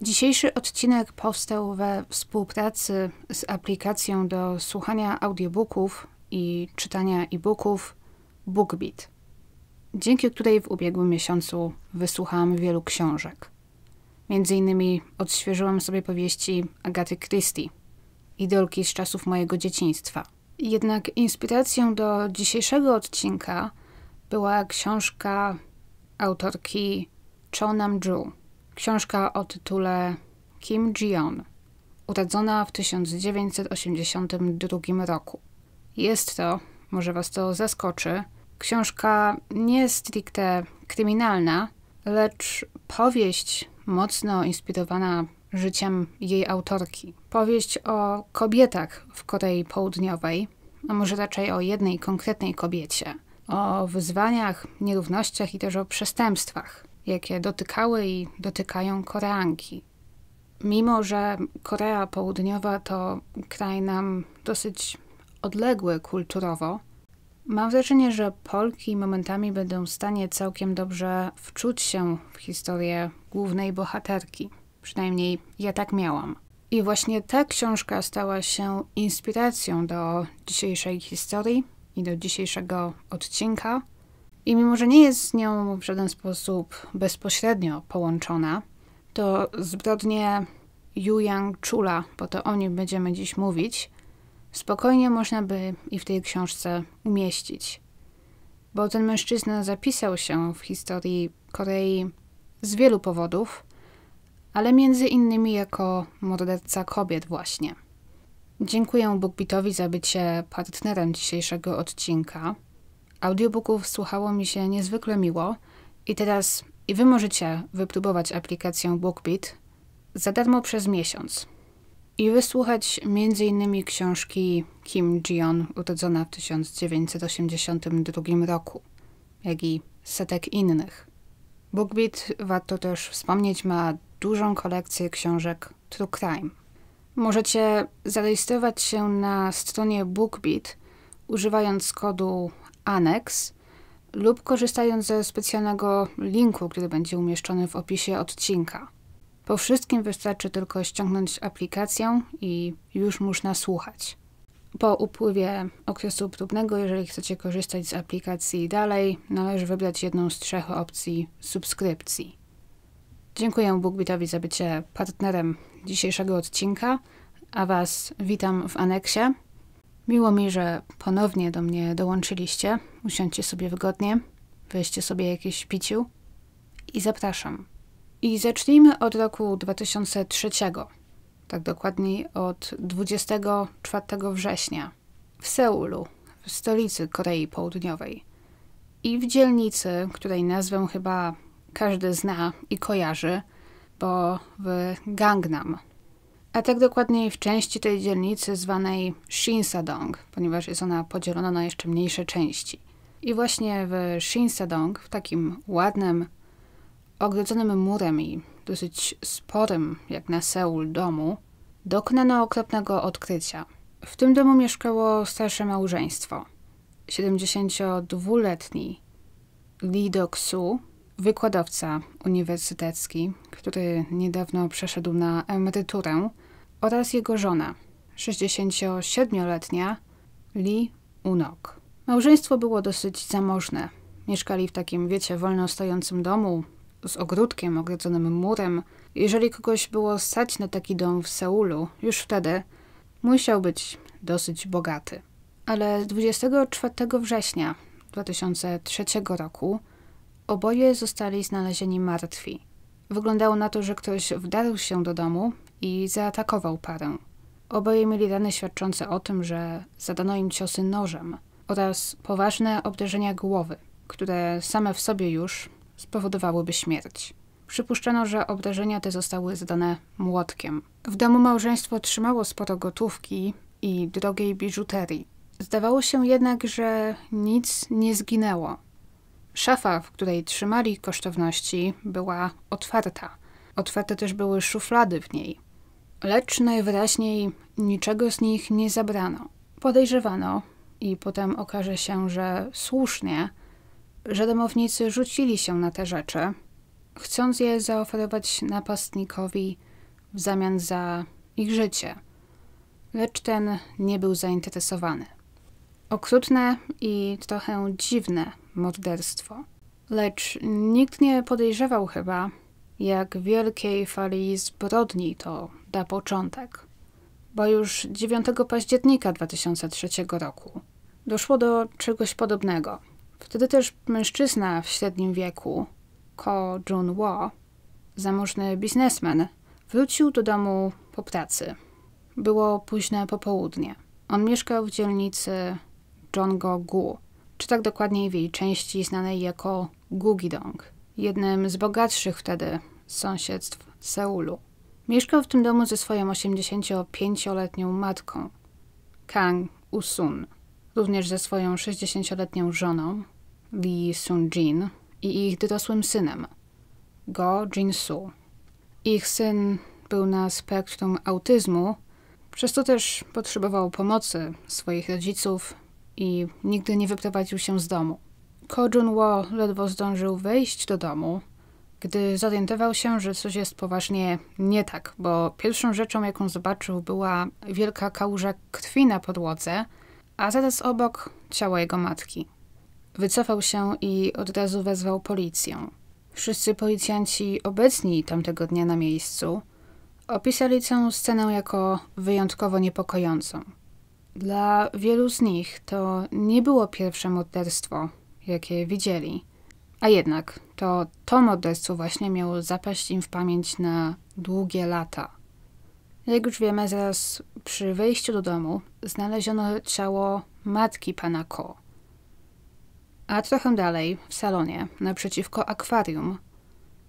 Dzisiejszy odcinek powstał we współpracy z aplikacją do słuchania audiobooków i czytania e-booków BookBeat, dzięki której w ubiegłym miesiącu wysłuchałam wielu książek. Między innymi odświeżyłam sobie powieści Agaty Christie, idolki z czasów mojego dzieciństwa. Jednak inspiracją do dzisiejszego odcinka była książka autorki Chonam Joo Książka o tytule Kim Ji-on, urodzona w 1982 roku. Jest to, może Was to zaskoczy, książka nie stricte kryminalna, lecz powieść mocno inspirowana życiem jej autorki. Powieść o kobietach w Korei Południowej, a może raczej o jednej konkretnej kobiecie, o wyzwaniach, nierównościach i też o przestępstwach jakie dotykały i dotykają Koreanki. Mimo, że Korea Południowa to kraj nam dosyć odległy kulturowo, mam wrażenie, że Polki momentami będą w stanie całkiem dobrze wczuć się w historię głównej bohaterki. Przynajmniej ja tak miałam. I właśnie ta książka stała się inspiracją do dzisiejszej historii i do dzisiejszego odcinka. I mimo, że nie jest z nią w żaden sposób bezpośrednio połączona, to zbrodnie Yu Yang Chula, bo to o nim będziemy dziś mówić, spokojnie można by i w tej książce umieścić. Bo ten mężczyzna zapisał się w historii Korei z wielu powodów, ale między innymi jako morderca kobiet właśnie. Dziękuję Bookbitowi za bycie partnerem dzisiejszego odcinka. Audiobooków słuchało mi się niezwykle miło i teraz i wy możecie wypróbować aplikację BookBeat za darmo przez miesiąc i wysłuchać m.in. książki Kim Ji-on, urodzona w 1982 roku, jak i setek innych. BookBeat, warto też wspomnieć, ma dużą kolekcję książek True Crime. Możecie zarejestrować się na stronie BookBeat używając kodu aneks lub korzystając ze specjalnego linku, który będzie umieszczony w opisie odcinka. Po wszystkim wystarczy tylko ściągnąć aplikację i już można słuchać. Po upływie okresu próbnego, jeżeli chcecie korzystać z aplikacji dalej, należy wybrać jedną z trzech opcji subskrypcji. Dziękuję BookBeatowi za bycie partnerem dzisiejszego odcinka, a Was witam w aneksie. Miło mi, że ponownie do mnie dołączyliście. Usiądźcie sobie wygodnie, weźcie sobie jakieś piciu i zapraszam. I zacznijmy od roku 2003, tak dokładniej od 24 września w Seulu, w stolicy Korei Południowej. I w dzielnicy, której nazwę chyba każdy zna i kojarzy, bo w Gangnam a tak dokładniej w części tej dzielnicy zwanej Shinsadong, ponieważ jest ona podzielona na jeszcze mniejsze części. I właśnie w Shinsadong, w takim ładnym, ogrodzonym murem i dosyć sporym, jak na Seul, domu, dokonano okropnego odkrycia. W tym domu mieszkało starsze małżeństwo. 72-letni Lee Dok-su, wykładowca uniwersytecki, który niedawno przeszedł na emeryturę, oraz jego żona, 67-letnia Lee Unok. Małżeństwo było dosyć zamożne. Mieszkali w takim, wiecie, wolno stojącym domu, z ogródkiem ogrodzonym murem. Jeżeli kogoś było stać na taki dom w Seulu, już wtedy musiał być dosyć bogaty. Ale 24 września 2003 roku oboje zostali znalezieni martwi Wyglądało na to, że ktoś wdarł się do domu i zaatakował parę. Oboje mieli rany świadczące o tym, że zadano im ciosy nożem oraz poważne obderzenia głowy, które same w sobie już spowodowałyby śmierć. Przypuszczano, że obdarzenia te zostały zadane młotkiem. W domu małżeństwo trzymało sporo gotówki i drogiej biżuterii. Zdawało się jednak, że nic nie zginęło. Szafa, w której trzymali kosztowności, była otwarta. Otwarte też były szuflady w niej. Lecz najwyraźniej niczego z nich nie zabrano. Podejrzewano, i potem okaże się, że słusznie, że domownicy rzucili się na te rzeczy, chcąc je zaoferować napastnikowi w zamian za ich życie. Lecz ten nie był zainteresowany. Okrutne i trochę dziwne morderstwo. Lecz nikt nie podejrzewał chyba, jak wielkiej fali zbrodni to da początek. Bo już 9 października 2003 roku doszło do czegoś podobnego. Wtedy też mężczyzna w średnim wieku, Ko Jun-wo, zamożny biznesmen, wrócił do domu po pracy. Było późne popołudnie. On mieszkał w dzielnicy Jongo-gu, czy tak dokładniej w jej części znanej jako Gugidong, jednym z bogatszych wtedy sąsiedztw Seulu. Mieszkał w tym domu ze swoją 85-letnią matką, Kang Usun, również ze swoją 60-letnią żoną, Lee Sun-jin i ich dorosłym synem, Go Jin-su. Ich syn był na spektrum autyzmu, przez to też potrzebował pomocy swoich rodziców i nigdy nie wyprowadził się z domu. Ko Jun-wo ledwo zdążył wejść do domu, gdy zorientował się, że coś jest poważnie nie tak, bo pierwszą rzeczą, jaką zobaczył, była wielka kałuża krwi na podłodze, a zaraz obok ciało jego matki. Wycofał się i od razu wezwał policję. Wszyscy policjanci obecni tamtego dnia na miejscu opisali całą scenę jako wyjątkowo niepokojącą. Dla wielu z nich to nie było pierwsze morderstwo, jakie widzieli. A jednak to to morderstwo właśnie miało zapaść im w pamięć na długie lata. Jak już wiemy, zaraz przy wejściu do domu znaleziono ciało matki pana Ko. A trochę dalej, w salonie, naprzeciwko akwarium,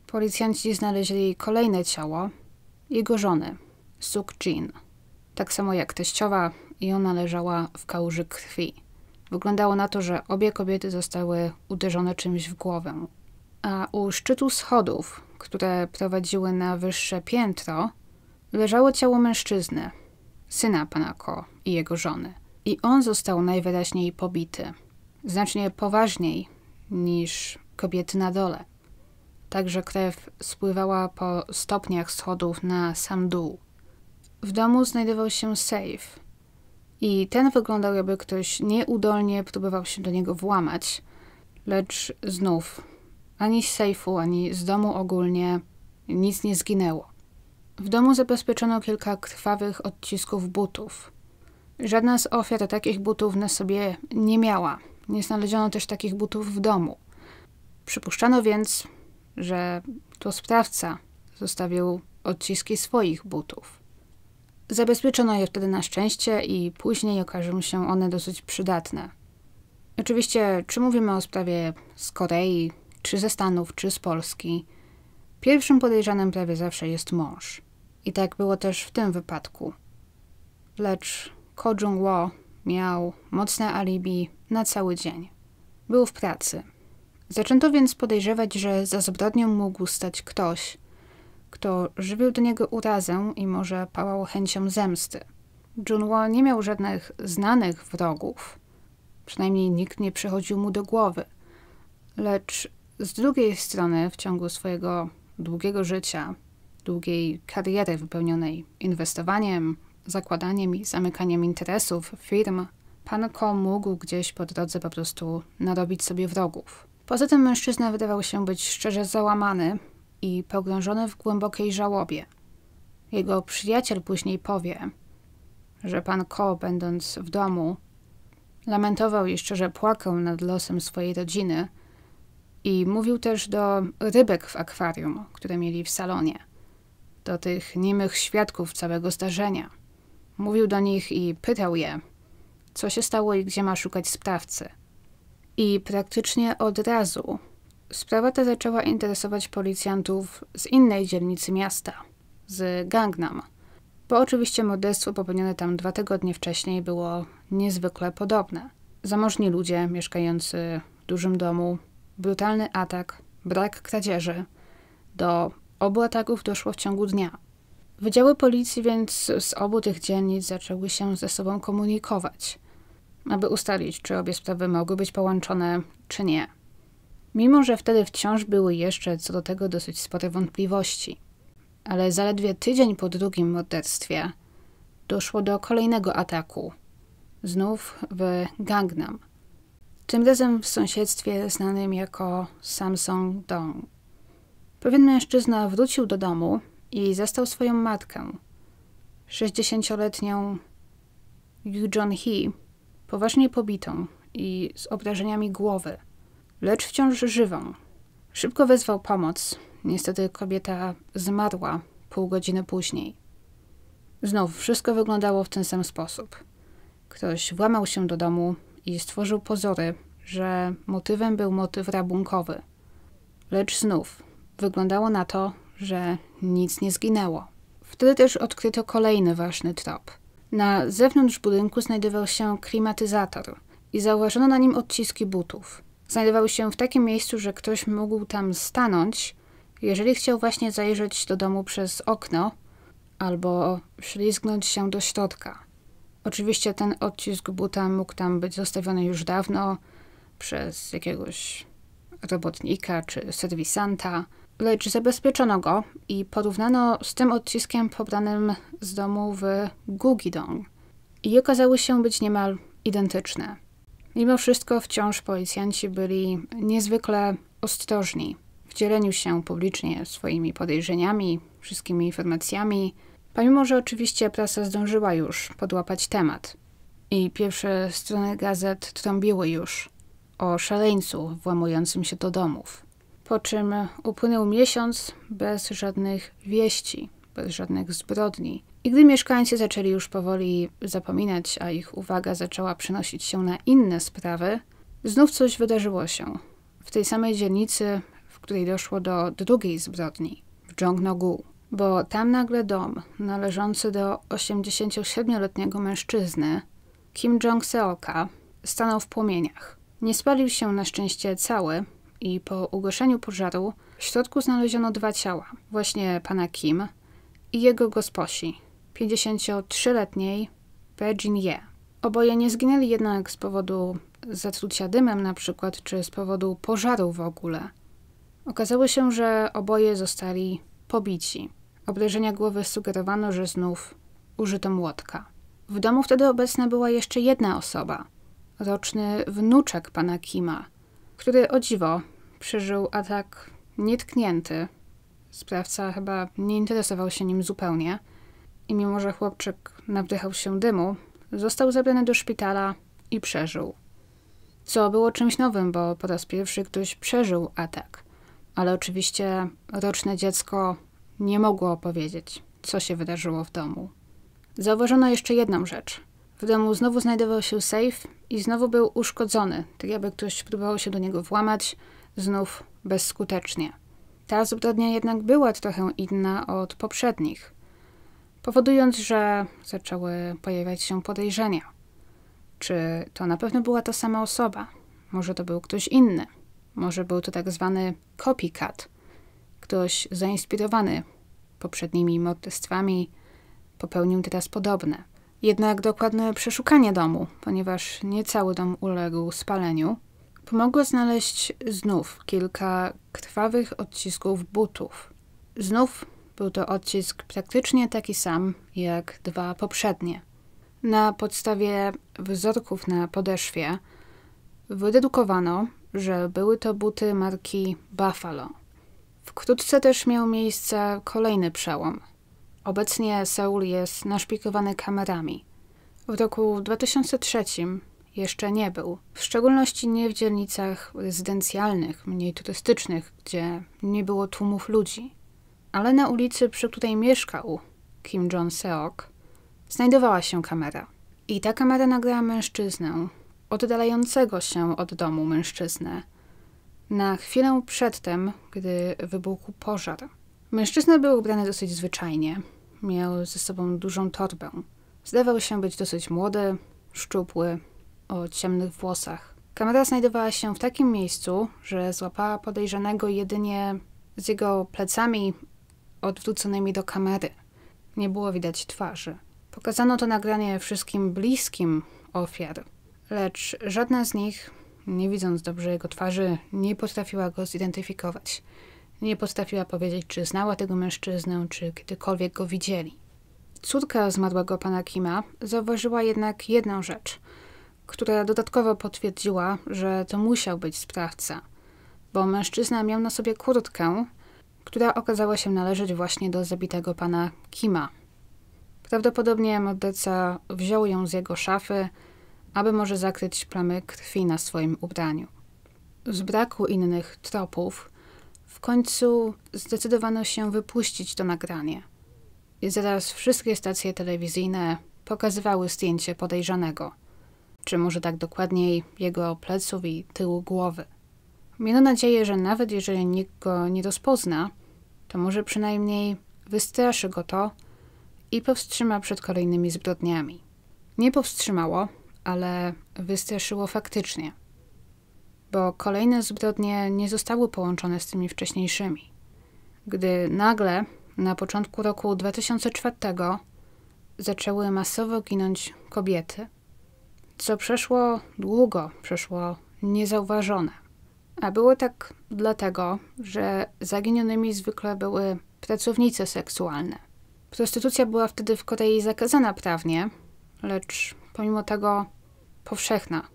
policjanci znaleźli kolejne ciało jego żony, Suk Jin. Tak samo jak teściowa, i ona leżała w kałuży krwi. Wyglądało na to, że obie kobiety zostały uderzone czymś w głowę. A u szczytu schodów, które prowadziły na wyższe piętro, leżało ciało mężczyzny, syna pana Ko i jego żony. I on został najwyraźniej pobity, znacznie poważniej niż kobiety na dole. Także krew spływała po stopniach schodów na sam dół. W domu znajdował się safe. I ten wyglądał, jakby ktoś nieudolnie próbował się do niego włamać, lecz znów ani z sejfu, ani z domu ogólnie nic nie zginęło. W domu zabezpieczono kilka krwawych odcisków butów. Żadna z ofiar takich butów na sobie nie miała. Nie znaleziono też takich butów w domu. Przypuszczano więc, że to sprawca zostawił odciski swoich butów. Zabezpieczono je wtedy na szczęście i później okażą się one dosyć przydatne. Oczywiście, czy mówimy o sprawie z Korei, czy ze Stanów, czy z Polski, pierwszym podejrzanym prawie zawsze jest mąż. I tak było też w tym wypadku. Lecz Ko Jung-wo miał mocne alibi na cały dzień. Był w pracy. Zaczęto więc podejrzewać, że za zbrodnią mógł stać ktoś, kto żywił do niego urazę i może pałał chęcią zemsty. Junwo nie miał żadnych znanych wrogów, przynajmniej nikt nie przychodził mu do głowy. Lecz z drugiej strony, w ciągu swojego długiego życia, długiej kariery wypełnionej inwestowaniem, zakładaniem i zamykaniem interesów firm, pan Ko mógł gdzieś po drodze po prostu narobić sobie wrogów. Poza tym mężczyzna wydawał się być szczerze załamany, i pogrążony w głębokiej żałobie. Jego przyjaciel później powie, że pan Ko, będąc w domu, lamentował jeszcze, że płakał nad losem swojej rodziny i mówił też do rybek w akwarium, które mieli w salonie, do tych niemych świadków całego zdarzenia. Mówił do nich i pytał je, co się stało i gdzie ma szukać sprawcy. I praktycznie od razu Sprawa ta zaczęła interesować policjantów z innej dzielnicy miasta, z Gangnam, bo oczywiście morderstwo popełnione tam dwa tygodnie wcześniej było niezwykle podobne. Zamożni ludzie mieszkający w dużym domu, brutalny atak, brak kradzieży. Do obu ataków doszło w ciągu dnia. Wydziały policji więc z obu tych dzielnic zaczęły się ze sobą komunikować, aby ustalić, czy obie sprawy mogły być połączone, czy nie mimo że wtedy wciąż były jeszcze co do tego dosyć spore wątpliwości. Ale zaledwie tydzień po drugim morderstwie doszło do kolejnego ataku, znów w Gangnam, tym razem w sąsiedztwie znanym jako Samsung Dong. Pewien mężczyzna wrócił do domu i zastał swoją matkę, 60-letnią Yu John Hee, poważnie pobitą i z obrażeniami głowy – lecz wciąż żywą. Szybko wezwał pomoc. Niestety kobieta zmarła pół godziny później. Znów wszystko wyglądało w ten sam sposób. Ktoś włamał się do domu i stworzył pozory, że motywem był motyw rabunkowy. Lecz znów wyglądało na to, że nic nie zginęło. Wtedy też odkryto kolejny ważny trop. Na zewnątrz budynku znajdował się klimatyzator i zauważono na nim odciski butów znajdowały się w takim miejscu, że ktoś mógł tam stanąć, jeżeli chciał właśnie zajrzeć do domu przez okno albo ślizgnąć się do środka. Oczywiście ten odcisk buta mógł tam być zostawiony już dawno przez jakiegoś robotnika czy serwisanta, lecz zabezpieczono go i porównano z tym odciskiem pobranym z domu w Gugidong i okazały się być niemal identyczne. Mimo wszystko wciąż policjanci byli niezwykle ostrożni w dzieleniu się publicznie swoimi podejrzeniami, wszystkimi informacjami, pomimo że oczywiście prasa zdążyła już podłapać temat i pierwsze strony gazet trąbiły już o szaleńcu włamującym się do domów. Po czym upłynął miesiąc bez żadnych wieści, bez żadnych zbrodni, i gdy mieszkańcy zaczęli już powoli zapominać, a ich uwaga zaczęła przenosić się na inne sprawy, znów coś wydarzyło się. W tej samej dzielnicy, w której doszło do drugiej zbrodni, w Dżongnogu. Bo tam nagle dom, należący do 87-letniego mężczyzny, Kim Jong-seoka, stanął w płomieniach. Nie spalił się na szczęście cały i po ugoszeniu pożaru w środku znaleziono dwa ciała, właśnie pana Kim i jego gosposi, 53-letniej Jin Ye. Oboje nie zginęli jednak z powodu zatrucia dymem na przykład, czy z powodu pożaru w ogóle. Okazało się, że oboje zostali pobici. Oblejrzenia głowy sugerowano, że znów użyto młotka. W domu wtedy obecna była jeszcze jedna osoba, roczny wnuczek pana Kima, który o dziwo przeżył atak nietknięty. Sprawca chyba nie interesował się nim zupełnie i mimo, że chłopczyk nawdychał się dymu, został zabrany do szpitala i przeżył. Co było czymś nowym, bo po raz pierwszy ktoś przeżył atak. Ale oczywiście roczne dziecko nie mogło opowiedzieć, co się wydarzyło w domu. Zauważono jeszcze jedną rzecz. W domu znowu znajdował się safe i znowu był uszkodzony, tak jakby ktoś próbował się do niego włamać, znów bezskutecznie. Ta zbrodnia jednak była trochę inna od poprzednich powodując, że zaczęły pojawiać się podejrzenia. Czy to na pewno była ta sama osoba? Może to był ktoś inny? Może był to tak zwany copycat, ktoś zainspirowany poprzednimi morderstwami, popełnił teraz podobne. Jednak dokładne przeszukanie domu, ponieważ nie cały dom uległ spaleniu, pomogło znaleźć znów kilka krwawych odcisków butów. Znów był to odcisk praktycznie taki sam jak dwa poprzednie. Na podstawie wzorków na podeszwie wydedukowano, że były to buty marki Buffalo. Wkrótce też miał miejsce kolejny przełom. Obecnie Seul jest naszpikowany kamerami. W roku 2003 jeszcze nie był, w szczególności nie w dzielnicach rezydencjalnych, mniej turystycznych, gdzie nie było tłumów ludzi ale na ulicy, przy której mieszkał Kim Jong-seok, znajdowała się kamera. I ta kamera nagrała mężczyznę, oddalającego się od domu mężczyznę, na chwilę przedtem, gdy wybuchł pożar. Mężczyzna był ubrany dosyć zwyczajnie. Miał ze sobą dużą torbę. Zdawał się być dosyć młody, szczupły, o ciemnych włosach. Kamera znajdowała się w takim miejscu, że złapała podejrzanego jedynie z jego plecami odwróconymi do kamery. Nie było widać twarzy. Pokazano to nagranie wszystkim bliskim ofiar, lecz żadna z nich, nie widząc dobrze jego twarzy, nie potrafiła go zidentyfikować. Nie potrafiła powiedzieć, czy znała tego mężczyznę, czy kiedykolwiek go widzieli. Córka zmarłego pana Kima zauważyła jednak jedną rzecz, która dodatkowo potwierdziła, że to musiał być sprawca, bo mężczyzna miał na sobie kurtkę, która okazała się należeć właśnie do zabitego pana Kima. Prawdopodobnie morderca wziął ją z jego szafy, aby może zakryć plamy krwi na swoim ubraniu. Z braku innych tropów, w końcu zdecydowano się wypuścić to nagranie. I zaraz wszystkie stacje telewizyjne pokazywały zdjęcie podejrzanego, czy może tak dokładniej jego pleców i tyłu głowy. Miano nadzieję, że nawet jeżeli nikt go nie rozpozna, to może przynajmniej wystraszy go to i powstrzyma przed kolejnymi zbrodniami. Nie powstrzymało, ale wystraszyło faktycznie, bo kolejne zbrodnie nie zostały połączone z tymi wcześniejszymi. Gdy nagle na początku roku 2004 zaczęły masowo ginąć kobiety, co przeszło długo, przeszło niezauważone. A było tak dlatego, że zaginionymi zwykle były pracownice seksualne. Prostytucja była wtedy w Korei zakazana prawnie, lecz pomimo tego powszechna,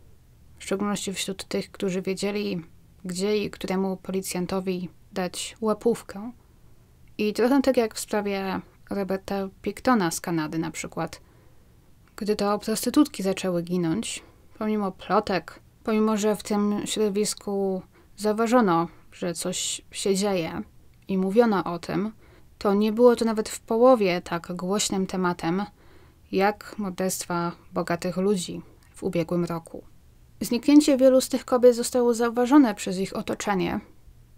w szczególności wśród tych, którzy wiedzieli, gdzie i któremu policjantowi dać łapówkę. I trochę tak jak w sprawie Roberta Pictona z Kanady na przykład. Gdy to prostytutki zaczęły ginąć, pomimo plotek, pomimo że w tym środowisku zauważono, że coś się dzieje i mówiono o tym, to nie było to nawet w połowie tak głośnym tematem, jak morderstwa bogatych ludzi w ubiegłym roku. Zniknięcie wielu z tych kobiet zostało zauważone przez ich otoczenie,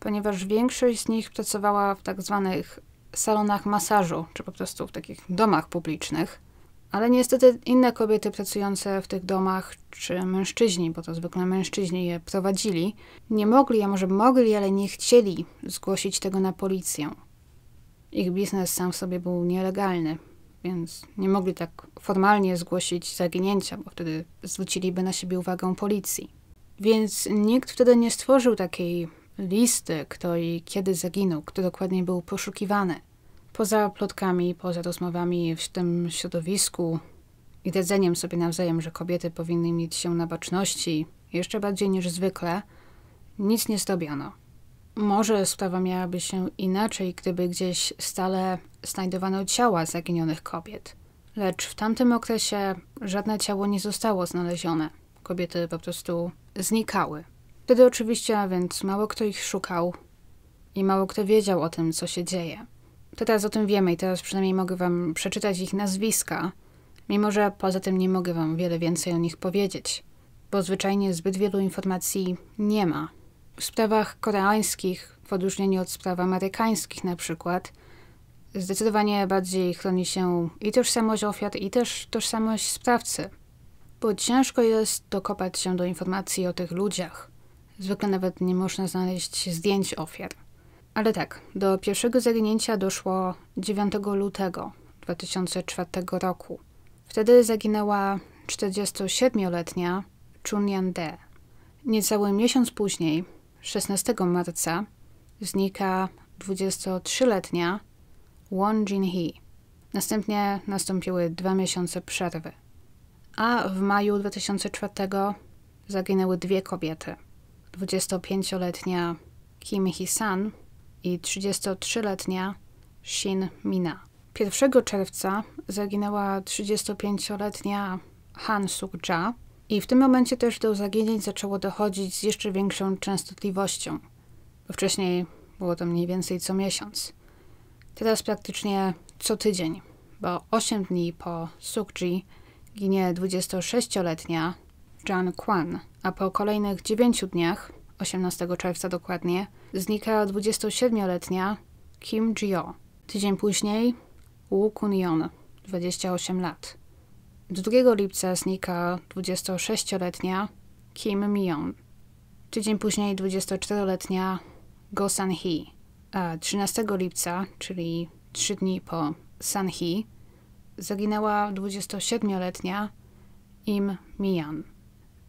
ponieważ większość z nich pracowała w tak zwanych salonach masażu, czy po prostu w takich domach publicznych, ale niestety inne kobiety pracujące w tych domach, czy mężczyźni, bo to zwykle mężczyźni je prowadzili, nie mogli, a może mogli, ale nie chcieli zgłosić tego na policję. Ich biznes sam w sobie był nielegalny, więc nie mogli tak formalnie zgłosić zaginięcia, bo wtedy zwróciliby na siebie uwagę policji. Więc nikt wtedy nie stworzył takiej listy, kto i kiedy zaginął, kto dokładnie był poszukiwany. Poza plotkami, poza rozmowami w tym środowisku i dedzeniem sobie nawzajem, że kobiety powinny mieć się na baczności, jeszcze bardziej niż zwykle, nic nie zrobiono. Może sprawa miałaby się inaczej, gdyby gdzieś stale znajdowano ciała zaginionych kobiet. Lecz w tamtym okresie żadne ciało nie zostało znalezione. Kobiety po prostu znikały. Wtedy oczywiście, a więc mało kto ich szukał i mało kto wiedział o tym, co się dzieje. To teraz o tym wiemy i teraz przynajmniej mogę wam przeczytać ich nazwiska, mimo że poza tym nie mogę wam wiele więcej o nich powiedzieć, bo zwyczajnie zbyt wielu informacji nie ma. W sprawach koreańskich, w odróżnieniu od spraw amerykańskich na przykład, zdecydowanie bardziej chroni się i tożsamość ofiar, i też tożsamość sprawcy, bo ciężko jest dokopać się do informacji o tych ludziach. Zwykle nawet nie można znaleźć zdjęć ofiar. Ale tak, do pierwszego zaginięcia doszło 9 lutego 2004 roku. Wtedy zaginęła 47-letnia Chunyan De. Niecały miesiąc później, 16 marca, znika 23-letnia Won Jin-hee. Następnie nastąpiły dwa miesiące przerwy. A w maju 2004 zaginęły dwie kobiety. 25-letnia Kim Hee-san i 33-letnia Shin Mina. 1 czerwca zaginęła 35-letnia Han Suk-ja i w tym momencie też do zaginięć zaczęło dochodzić z jeszcze większą częstotliwością. Bo wcześniej było to mniej więcej co miesiąc. Teraz praktycznie co tydzień, bo 8 dni po Sukji ginie 26-letnia Jan Kwan, a po kolejnych 9 dniach 18 czerwca dokładnie, znika 27-letnia Kim Jio. Tydzień później Woo Kun Yeon, 28 lat. 2 lipca znika 26-letnia Kim mi Tydzień później 24-letnia Go San-hee. A 13 lipca, czyli 3 dni po San-hee, zaginęła 27-letnia Im mi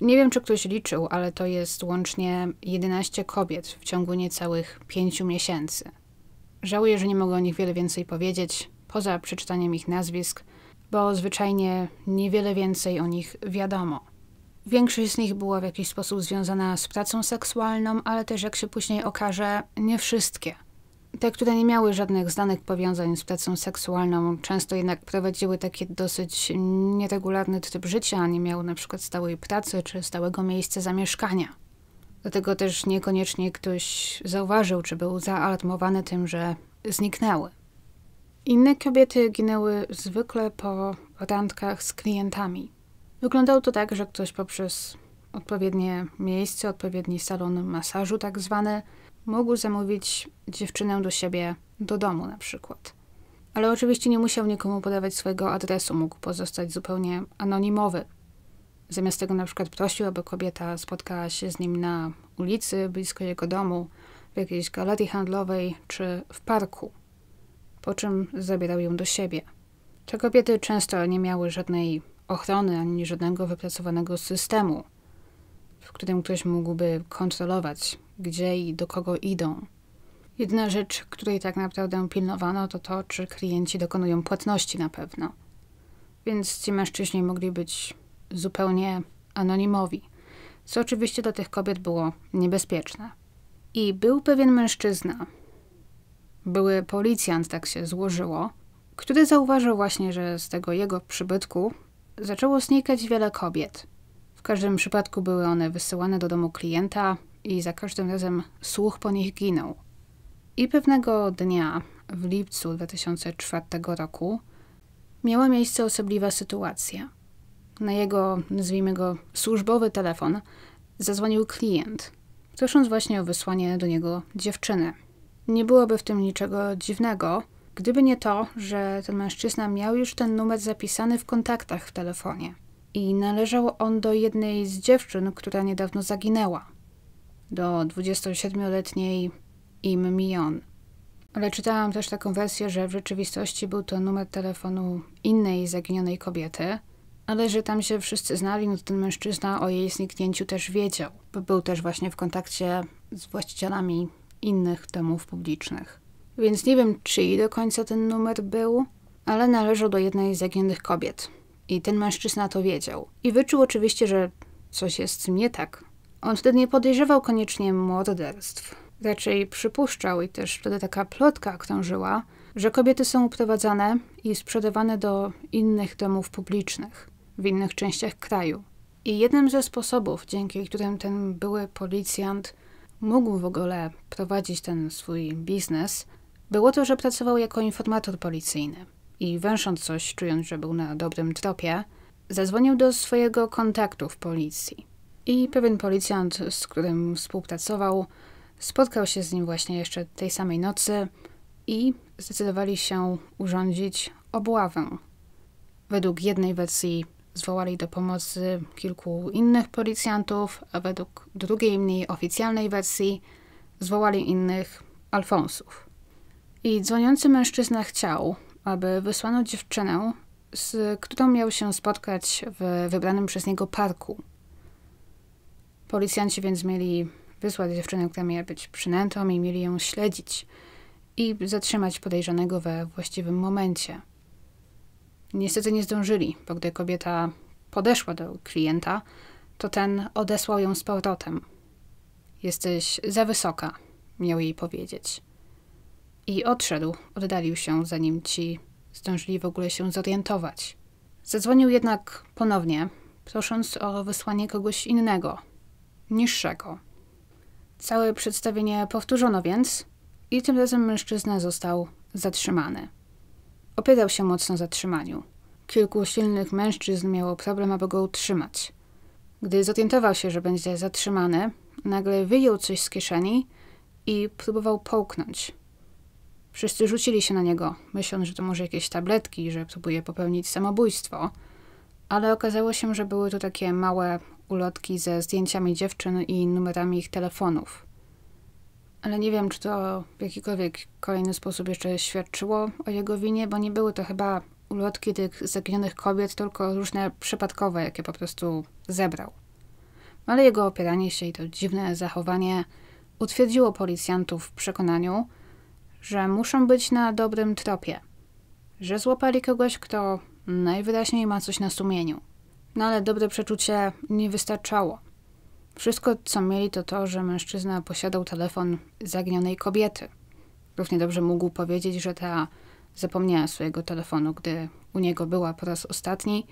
nie wiem, czy ktoś liczył, ale to jest łącznie 11 kobiet w ciągu niecałych 5 miesięcy. Żałuję, że nie mogę o nich wiele więcej powiedzieć, poza przeczytaniem ich nazwisk, bo zwyczajnie niewiele więcej o nich wiadomo. Większość z nich była w jakiś sposób związana z pracą seksualną, ale też, jak się później okaże, nie wszystkie te, które nie miały żadnych znanych powiązań z pracą seksualną, często jednak prowadziły taki dosyć nieregularny tryb życia, nie miały na przykład stałej pracy czy stałego miejsca zamieszkania. Dlatego też niekoniecznie ktoś zauważył, czy był zaalarmowany tym, że zniknęły. Inne kobiety ginęły zwykle po randkach z klientami. Wyglądało to tak, że ktoś poprzez odpowiednie miejsce, odpowiedni salon masażu tak zwany, mógł zamówić dziewczynę do siebie do domu na przykład. Ale oczywiście nie musiał nikomu podawać swojego adresu, mógł pozostać zupełnie anonimowy. Zamiast tego na przykład prosił, aby kobieta spotkała się z nim na ulicy, blisko jego domu, w jakiejś galerii handlowej czy w parku, po czym zabierał ją do siebie. Te kobiety często nie miały żadnej ochrony ani żadnego wypracowanego systemu w którym ktoś mógłby kontrolować, gdzie i do kogo idą. Jedyna rzecz, której tak naprawdę pilnowano, to to, czy klienci dokonują płatności na pewno. Więc ci mężczyźni mogli być zupełnie anonimowi, co oczywiście dla tych kobiet było niebezpieczne. I był pewien mężczyzna, były policjant, tak się złożyło, który zauważył właśnie, że z tego jego przybytku zaczęło znikać wiele kobiet każdym przypadku były one wysyłane do domu klienta i za każdym razem słuch po nich ginął. I pewnego dnia, w lipcu 2004 roku, miała miejsce osobliwa sytuacja. Na jego, nazwijmy go, służbowy telefon zadzwonił klient, prosząc właśnie o wysłanie do niego dziewczyny. Nie byłoby w tym niczego dziwnego, gdyby nie to, że ten mężczyzna miał już ten numer zapisany w kontaktach w telefonie i należał on do jednej z dziewczyn, która niedawno zaginęła. Do 27-letniej Im Mion. Ale czytałam też taką wersję, że w rzeczywistości był to numer telefonu innej zaginionej kobiety, ale że tam się wszyscy znali, no to ten mężczyzna o jej zniknięciu też wiedział, bo był też właśnie w kontakcie z właścicielami innych domów publicznych. Więc nie wiem, czyj do końca ten numer był, ale należał do jednej z zaginionych kobiet. I ten mężczyzna to wiedział. I wyczuł oczywiście, że coś jest nie tak. On wtedy nie podejrzewał koniecznie morderstw. Raczej przypuszczał, i też wtedy taka plotka krążyła, że kobiety są uprowadzane i sprzedawane do innych domów publicznych w innych częściach kraju. I jednym ze sposobów, dzięki którym ten były policjant mógł w ogóle prowadzić ten swój biznes, było to, że pracował jako informator policyjny i węsząc coś, czując, że był na dobrym tropie, zadzwonił do swojego kontaktu w policji. I pewien policjant, z którym współpracował, spotkał się z nim właśnie jeszcze tej samej nocy i zdecydowali się urządzić obławę. Według jednej wersji zwołali do pomocy kilku innych policjantów, a według drugiej, mniej oficjalnej wersji zwołali innych Alfonsów. I dzwoniący mężczyzna chciał, aby wysłano dziewczynę, z którą miał się spotkać w wybranym przez niego parku. Policjanci więc mieli wysłać dziewczynę, która miała być przynętą i mieli ją śledzić i zatrzymać podejrzanego we właściwym momencie. Niestety nie zdążyli, bo gdy kobieta podeszła do klienta, to ten odesłał ją z powrotem. Jesteś za wysoka, miał jej powiedzieć i odszedł, oddalił się, zanim ci zdążyli w ogóle się zorientować. Zadzwonił jednak ponownie, prosząc o wysłanie kogoś innego, niższego. Całe przedstawienie powtórzono więc i tym razem mężczyzna został zatrzymany. Opierał się mocno zatrzymaniu. Kilku silnych mężczyzn miało problem, aby go utrzymać. Gdy zorientował się, że będzie zatrzymany, nagle wyjął coś z kieszeni i próbował połknąć. Wszyscy rzucili się na niego, myśląc, że to może jakieś tabletki, że próbuje popełnić samobójstwo, ale okazało się, że były to takie małe ulotki ze zdjęciami dziewczyn i numerami ich telefonów. Ale nie wiem, czy to w jakikolwiek kolejny sposób jeszcze świadczyło o jego winie, bo nie były to chyba ulotki tych zaginionych kobiet, tylko różne przypadkowe, jakie po prostu zebrał. Ale jego opieranie się i to dziwne zachowanie utwierdziło policjantów w przekonaniu, że muszą być na dobrym tropie, że złapali kogoś, kto najwyraźniej ma coś na sumieniu. No ale dobre przeczucie nie wystarczało. Wszystko, co mieli, to to, że mężczyzna posiadał telefon zagnionej kobiety. Równie dobrze mógł powiedzieć, że ta zapomniała swojego telefonu, gdy u niego była po raz ostatni,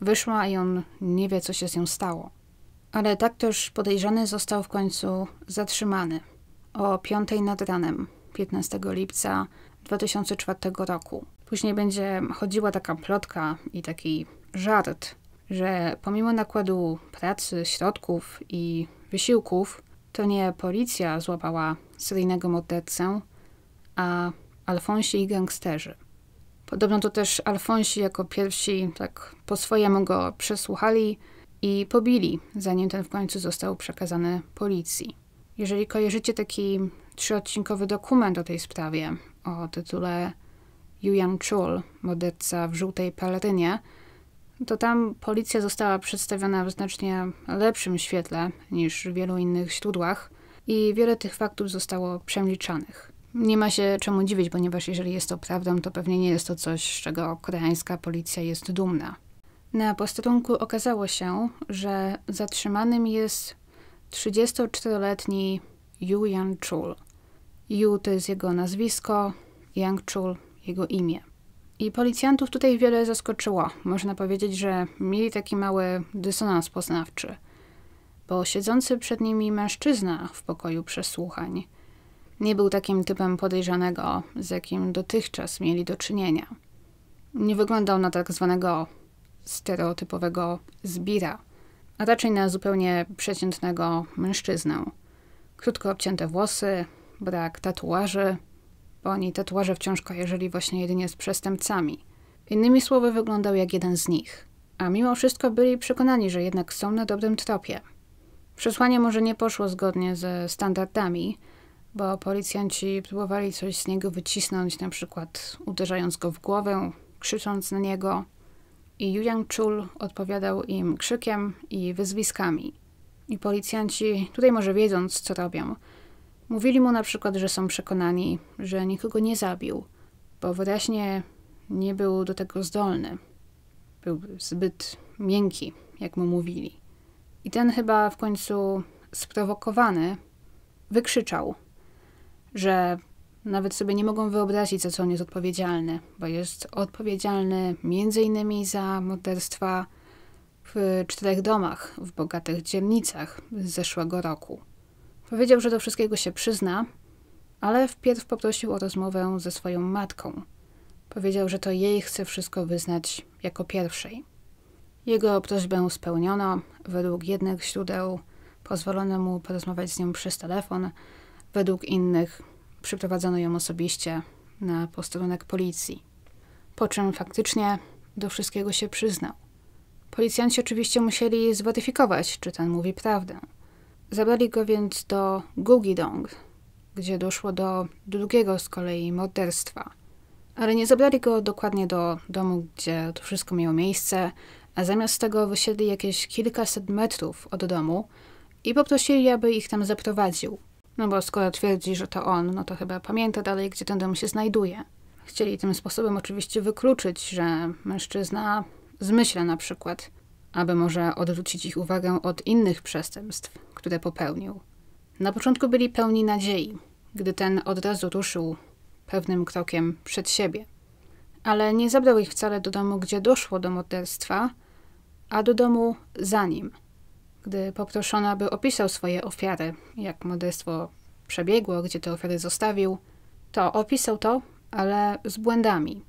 wyszła i on nie wie, co się z nią stało. Ale tak też podejrzany został w końcu zatrzymany o piątej nad ranem 15 lipca 2004 roku. Później będzie chodziła taka plotka i taki żart, że pomimo nakładu pracy, środków i wysiłków, to nie policja złapała seryjnego mordercę, a Alfonsi i gangsterzy. Podobno to też Alfonsi jako pierwsi tak po swojemu go przesłuchali i pobili, zanim ten w końcu został przekazany policji. Jeżeli kojarzycie taki trzyodcinkowy dokument o tej sprawie o tytule Yuan Chul, morderca w żółtej pelerynie, to tam policja została przedstawiona w znacznie lepszym świetle niż w wielu innych źródłach i wiele tych faktów zostało przemilczanych. Nie ma się czemu dziwić, ponieważ jeżeli jest to prawdą, to pewnie nie jest to coś, z czego koreańska policja jest dumna. Na posterunku okazało się, że zatrzymanym jest 34-letni Yu Yan Chul. Yu to jest jego nazwisko, Yang Chul jego imię. I policjantów tutaj wiele zaskoczyło. Można powiedzieć, że mieli taki mały dysonans poznawczy, bo siedzący przed nimi mężczyzna w pokoju przesłuchań nie był takim typem podejrzanego, z jakim dotychczas mieli do czynienia. Nie wyglądał na tak zwanego stereotypowego zbira, a raczej na zupełnie przeciętnego mężczyznę. Krótko obcięte włosy, brak tatuaży, bo oni tatuaże wciąż kojarzyli właśnie jedynie z przestępcami. Innymi słowy, wyglądał jak jeden z nich. A mimo wszystko byli przekonani, że jednak są na dobrym tropie. Przesłanie może nie poszło zgodnie ze standardami, bo policjanci próbowali coś z niego wycisnąć, na przykład uderzając go w głowę, krzycząc na niego. I Yuyang Chul odpowiadał im krzykiem i wyzwiskami. I policjanci, tutaj może wiedząc co robią, Mówili mu na przykład, że są przekonani, że nikogo nie zabił, bo wyraźnie nie był do tego zdolny. Był zbyt miękki, jak mu mówili. I ten chyba w końcu sprowokowany wykrzyczał, że nawet sobie nie mogą wyobrazić, za co on jest odpowiedzialny, bo jest odpowiedzialny między innymi za morderstwa w czterech domach w bogatych dzielnicach z zeszłego roku. Powiedział, że do wszystkiego się przyzna, ale wpierw poprosił o rozmowę ze swoją matką. Powiedział, że to jej chce wszystko wyznać jako pierwszej. Jego prośbę spełniono. Według jednych źródeł pozwolono mu porozmawiać z nią przez telefon, według innych przyprowadzono ją osobiście na posterunek policji. Po czym faktycznie do wszystkiego się przyznał. Policjanci oczywiście musieli zweryfikować, czy ten mówi prawdę. Zabrali go więc do Gugidong, gdzie doszło do drugiego z kolei morderstwa. Ale nie zabrali go dokładnie do domu, gdzie to wszystko miało miejsce, a zamiast tego wysiedli jakieś kilkaset metrów od domu i poprosili, aby ich tam zaprowadził. No bo skoro twierdzi, że to on, no to chyba pamięta dalej, gdzie ten dom się znajduje. Chcieli tym sposobem oczywiście wykluczyć, że mężczyzna zmyśla na przykład, aby może odwrócić ich uwagę od innych przestępstw, które popełnił. Na początku byli pełni nadziei, gdy ten od razu ruszył pewnym krokiem przed siebie. Ale nie zabrał ich wcale do domu, gdzie doszło do morderstwa, a do domu za nim, gdy poproszono, aby opisał swoje ofiary, jak morderstwo przebiegło, gdzie te ofiary zostawił, to opisał to, ale z błędami.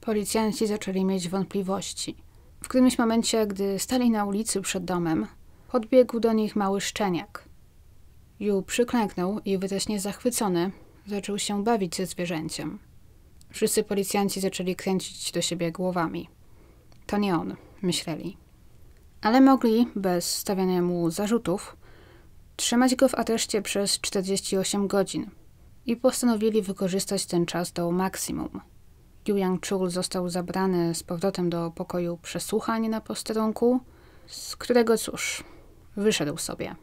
Policjanci zaczęli mieć wątpliwości. W którymś momencie, gdy stali na ulicy przed domem, Podbiegł do nich mały szczeniak. Ju przyklęknął i wyraźnie zachwycony zaczął się bawić ze zwierzęciem. Wszyscy policjanci zaczęli kręcić do siebie głowami. To nie on, myśleli. Ale mogli, bez stawiania mu zarzutów, trzymać go w areszcie przez 48 godzin i postanowili wykorzystać ten czas do maksimum. Yu Yang Chul został zabrany z powrotem do pokoju przesłuchań na posterunku, z którego cóż, Wyszedł sobie.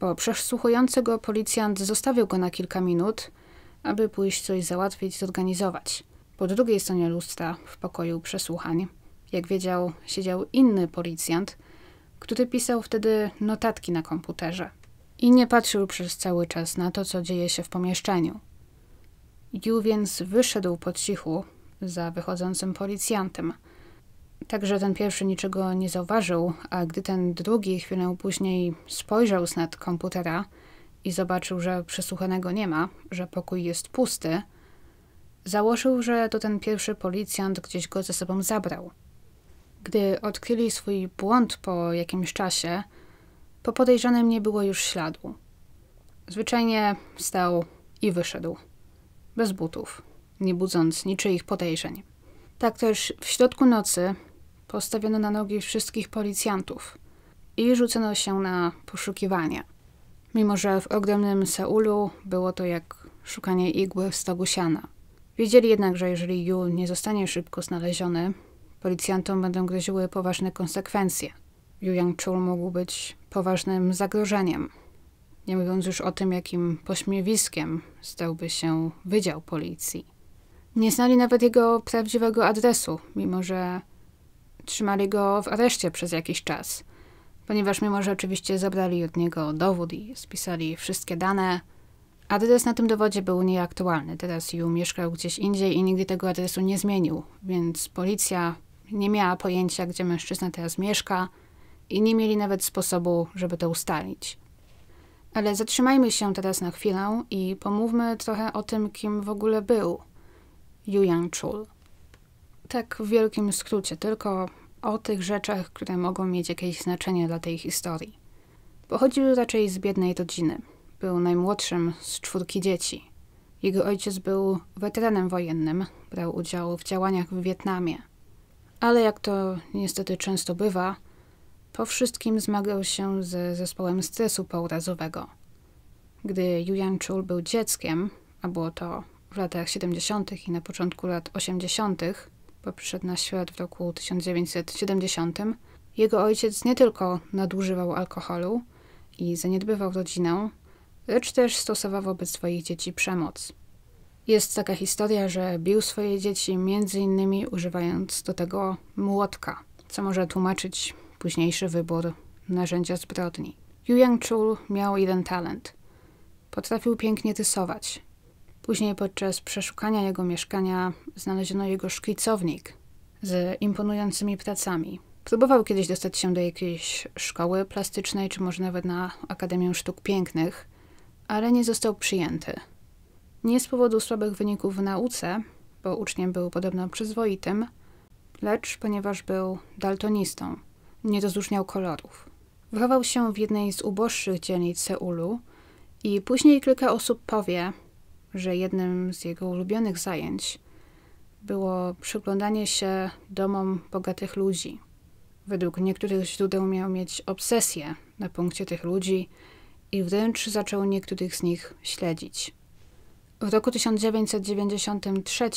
Bo przesłuchujący go policjant zostawił go na kilka minut, aby pójść coś załatwić, zorganizować. Po drugiej stronie lustra w pokoju przesłuchań, jak wiedział, siedział inny policjant, który pisał wtedy notatki na komputerze i nie patrzył przez cały czas na to, co dzieje się w pomieszczeniu. Ju więc wyszedł po cichu za wychodzącym policjantem – Także ten pierwszy niczego nie zauważył, a gdy ten drugi chwilę później spojrzał z nad komputera i zobaczył, że przesłuchanego nie ma, że pokój jest pusty, założył, że to ten pierwszy policjant gdzieś go ze sobą zabrał. Gdy odkryli swój błąd po jakimś czasie, po podejrzanym nie było już śladu. Zwyczajnie wstał i wyszedł. Bez butów, nie budząc niczyich podejrzeń. Tak też w środku nocy postawiono na nogi wszystkich policjantów i rzucono się na poszukiwania. Mimo, że w ogromnym Seulu było to jak szukanie igły w stogu siana. Wiedzieli jednak, że jeżeli Yu nie zostanie szybko znaleziony, policjantom będą groziły poważne konsekwencje. Yu Yang-chul mógł być poważnym zagrożeniem, nie mówiąc już o tym, jakim pośmiewiskiem stałby się wydział policji. Nie znali nawet jego prawdziwego adresu, mimo że trzymali go w areszcie przez jakiś czas, ponieważ mimo, że oczywiście zabrali od niego dowód i spisali wszystkie dane, adres na tym dowodzie był nieaktualny. Teraz Yu mieszkał gdzieś indziej i nigdy tego adresu nie zmienił, więc policja nie miała pojęcia, gdzie mężczyzna teraz mieszka i nie mieli nawet sposobu, żeby to ustalić. Ale zatrzymajmy się teraz na chwilę i pomówmy trochę o tym, kim w ogóle był Yu Yang Chul. Tak w wielkim skrócie, tylko o tych rzeczach, które mogą mieć jakieś znaczenie dla tej historii. Pochodził raczej z biednej rodziny. Był najmłodszym z czwórki dzieci. Jego ojciec był weteranem wojennym, brał udział w działaniach w Wietnamie. Ale jak to niestety często bywa, po wszystkim zmagał się z zespołem stresu pourazowego. Gdy Julian Chul był dzieckiem, a było to w latach 70. i na początku lat 80., bo przyszedł na świat w roku 1970, jego ojciec nie tylko nadużywał alkoholu i zaniedbywał rodzinę, lecz też stosował wobec swoich dzieci przemoc. Jest taka historia, że bił swoje dzieci m.in. używając do tego młotka, co może tłumaczyć późniejszy wybór narzędzia zbrodni. Yu Yang Chul miał jeden talent. Potrafił pięknie rysować, Później podczas przeszukania jego mieszkania znaleziono jego szkicownik z imponującymi pracami. Próbował kiedyś dostać się do jakiejś szkoły plastycznej, czy może nawet na Akademię Sztuk Pięknych, ale nie został przyjęty. Nie z powodu słabych wyników w nauce, bo uczniem był podobno przyzwoitym, lecz ponieważ był daltonistą, nie rozróżniał kolorów. Wychował się w jednej z uboższych dzielnic Seulu i później kilka osób powie, że jednym z jego ulubionych zajęć było przyglądanie się domom bogatych ludzi. Według niektórych źródeł miał mieć obsesję na punkcie tych ludzi i wręcz zaczął niektórych z nich śledzić. W roku 1993,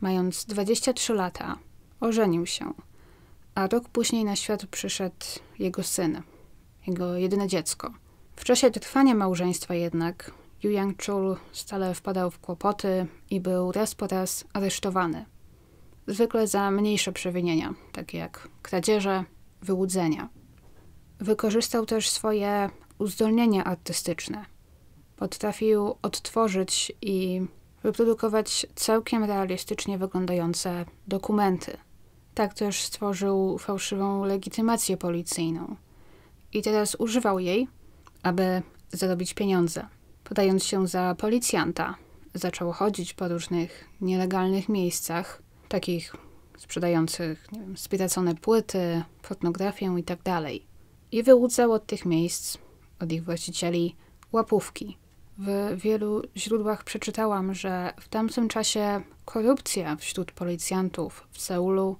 mając 23 lata, ożenił się, a rok później na świat przyszedł jego syn, jego jedyne dziecko. W czasie trwania małżeństwa jednak Yu Yang-chul stale wpadał w kłopoty i był raz po raz aresztowany. Zwykle za mniejsze przewinienia, takie jak kradzieże, wyłudzenia. Wykorzystał też swoje uzdolnienia artystyczne. Potrafił odtworzyć i wyprodukować całkiem realistycznie wyglądające dokumenty. Tak też stworzył fałszywą legitymację policyjną. I teraz używał jej, aby zarobić pieniądze podając się za policjanta. Zaczął chodzić po różnych nielegalnych miejscach, takich sprzedających nie wiem, spiracone płyty, fotografię itd. Tak I wyłudzał od tych miejsc, od ich właścicieli, łapówki. W wielu źródłach przeczytałam, że w tamtym czasie korupcja wśród policjantów w Seulu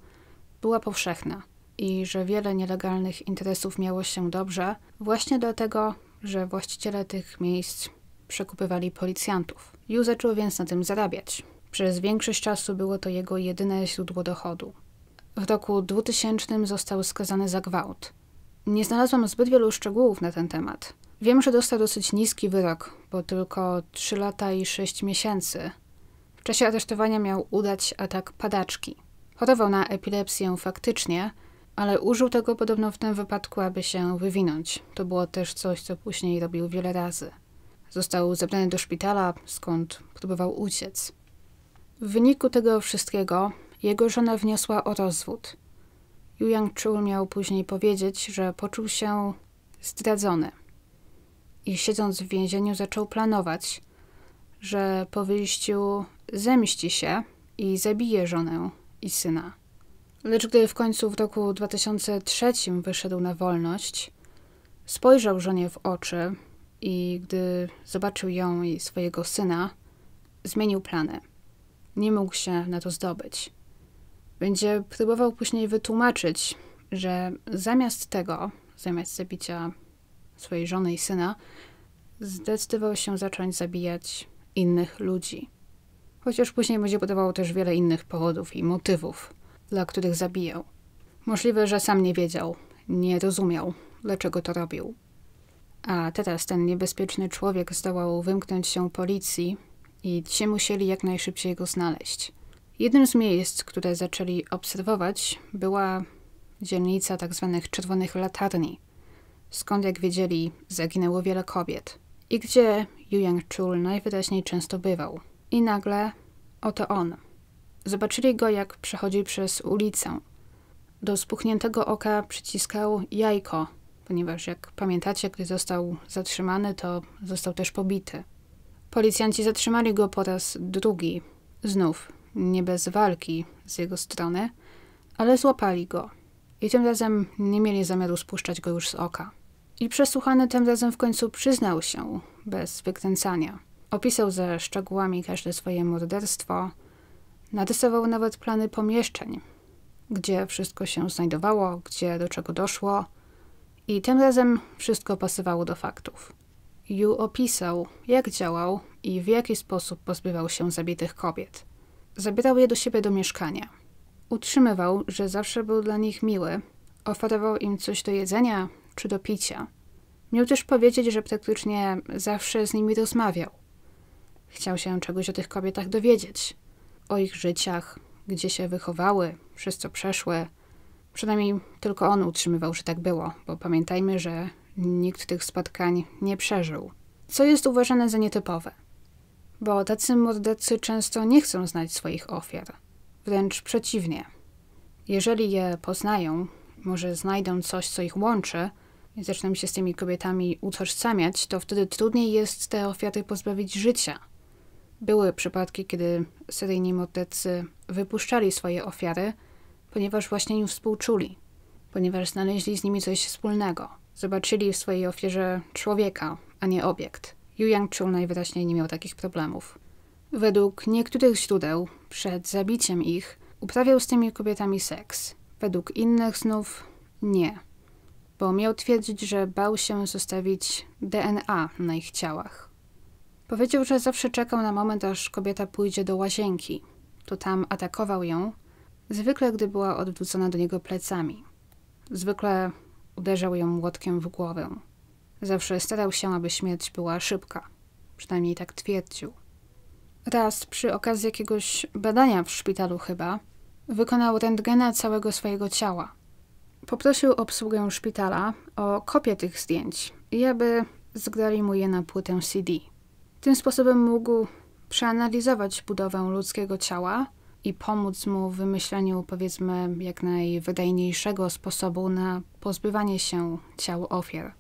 była powszechna i że wiele nielegalnych interesów miało się dobrze właśnie dlatego, że właściciele tych miejsc przekupywali policjantów. Yu zaczął więc na tym zarabiać. Przez większość czasu było to jego jedyne źródło dochodu. W roku 2000 został skazany za gwałt. Nie znalazłam zbyt wielu szczegółów na ten temat. Wiem, że dostał dosyć niski wyrok, bo tylko 3 lata i 6 miesięcy. W czasie aresztowania miał udać atak padaczki. Chorował na epilepsję faktycznie, ale użył tego podobno w tym wypadku, aby się wywinąć. To było też coś, co później robił wiele razy. Został zabrany do szpitala, skąd próbował uciec. W wyniku tego wszystkiego jego żona wniosła o rozwód. Yu Yang Chul miał później powiedzieć, że poczuł się zdradzony. I siedząc w więzieniu zaczął planować, że po wyjściu zemści się i zabije żonę i syna. Lecz gdy w końcu w roku 2003 wyszedł na wolność, spojrzał żonie w oczy i gdy zobaczył ją i swojego syna, zmienił plany. Nie mógł się na to zdobyć. Będzie próbował później wytłumaczyć, że zamiast tego, zamiast zabicia swojej żony i syna, zdecydował się zacząć zabijać innych ludzi. Chociaż później będzie podawał też wiele innych powodów i motywów, dla których zabijał. Możliwe, że sam nie wiedział, nie rozumiał, dlaczego to robił. A teraz ten niebezpieczny człowiek zdołał wymknąć się policji i ci musieli jak najszybciej go znaleźć. Jednym z miejsc, które zaczęli obserwować, była dzielnica tzw. Tak czerwonych latarni, skąd jak wiedzieli zaginęło wiele kobiet i gdzie Yuyang Chul najwyraźniej często bywał. I nagle oto on. Zobaczyli go, jak przechodzi przez ulicę. Do spuchniętego oka przyciskał jajko ponieważ jak pamiętacie, gdy został zatrzymany, to został też pobity. Policjanci zatrzymali go po raz drugi, znów nie bez walki z jego strony, ale złapali go i tym razem nie mieli zamiaru spuszczać go już z oka. I przesłuchany tym razem w końcu przyznał się, bez wykręcania. Opisał ze szczegółami każde swoje morderstwo, narysował nawet plany pomieszczeń, gdzie wszystko się znajdowało, gdzie do czego doszło, i tym razem wszystko pasowało do faktów. Yu opisał, jak działał i w jaki sposób pozbywał się zabitych kobiet. Zabierał je do siebie do mieszkania. Utrzymywał, że zawsze był dla nich miły, oferował im coś do jedzenia czy do picia. Miał też powiedzieć, że praktycznie zawsze z nimi rozmawiał. Chciał się czegoś o tych kobietach dowiedzieć, o ich życiach, gdzie się wychowały, przez co przeszły, Przynajmniej tylko on utrzymywał, że tak było, bo pamiętajmy, że nikt tych spotkań nie przeżył. Co jest uważane za nietypowe, bo tacy mordercy często nie chcą znać swoich ofiar, wręcz przeciwnie. Jeżeli je poznają, może znajdą coś, co ich łączy i zaczną się z tymi kobietami utożsamiać, to wtedy trudniej jest te ofiary pozbawić życia. Były przypadki, kiedy seryjni mordercy wypuszczali swoje ofiary, ponieważ właśnie im współczuli, ponieważ znaleźli z nimi coś wspólnego. Zobaczyli w swojej ofierze człowieka, a nie obiekt. Yu Yang Chul najwyraźniej nie miał takich problemów. Według niektórych źródeł, przed zabiciem ich, uprawiał z tymi kobietami seks. Według innych znów nie, bo miał twierdzić, że bał się zostawić DNA na ich ciałach. Powiedział, że zawsze czekał na moment, aż kobieta pójdzie do łazienki. To tam atakował ją, Zwykle, gdy była odwrócona do niego plecami. Zwykle uderzał ją młotkiem w głowę. Zawsze starał się, aby śmierć była szybka. Przynajmniej tak twierdził. Raz, przy okazji jakiegoś badania w szpitalu chyba, wykonał rentgena całego swojego ciała. Poprosił obsługę szpitala o kopię tych zdjęć i aby zgrali mu je na płytę CD. Tym sposobem mógł przeanalizować budowę ludzkiego ciała i pomóc mu w wymyśleniu, powiedzmy, jak najwydajniejszego sposobu na pozbywanie się ciał ofiar.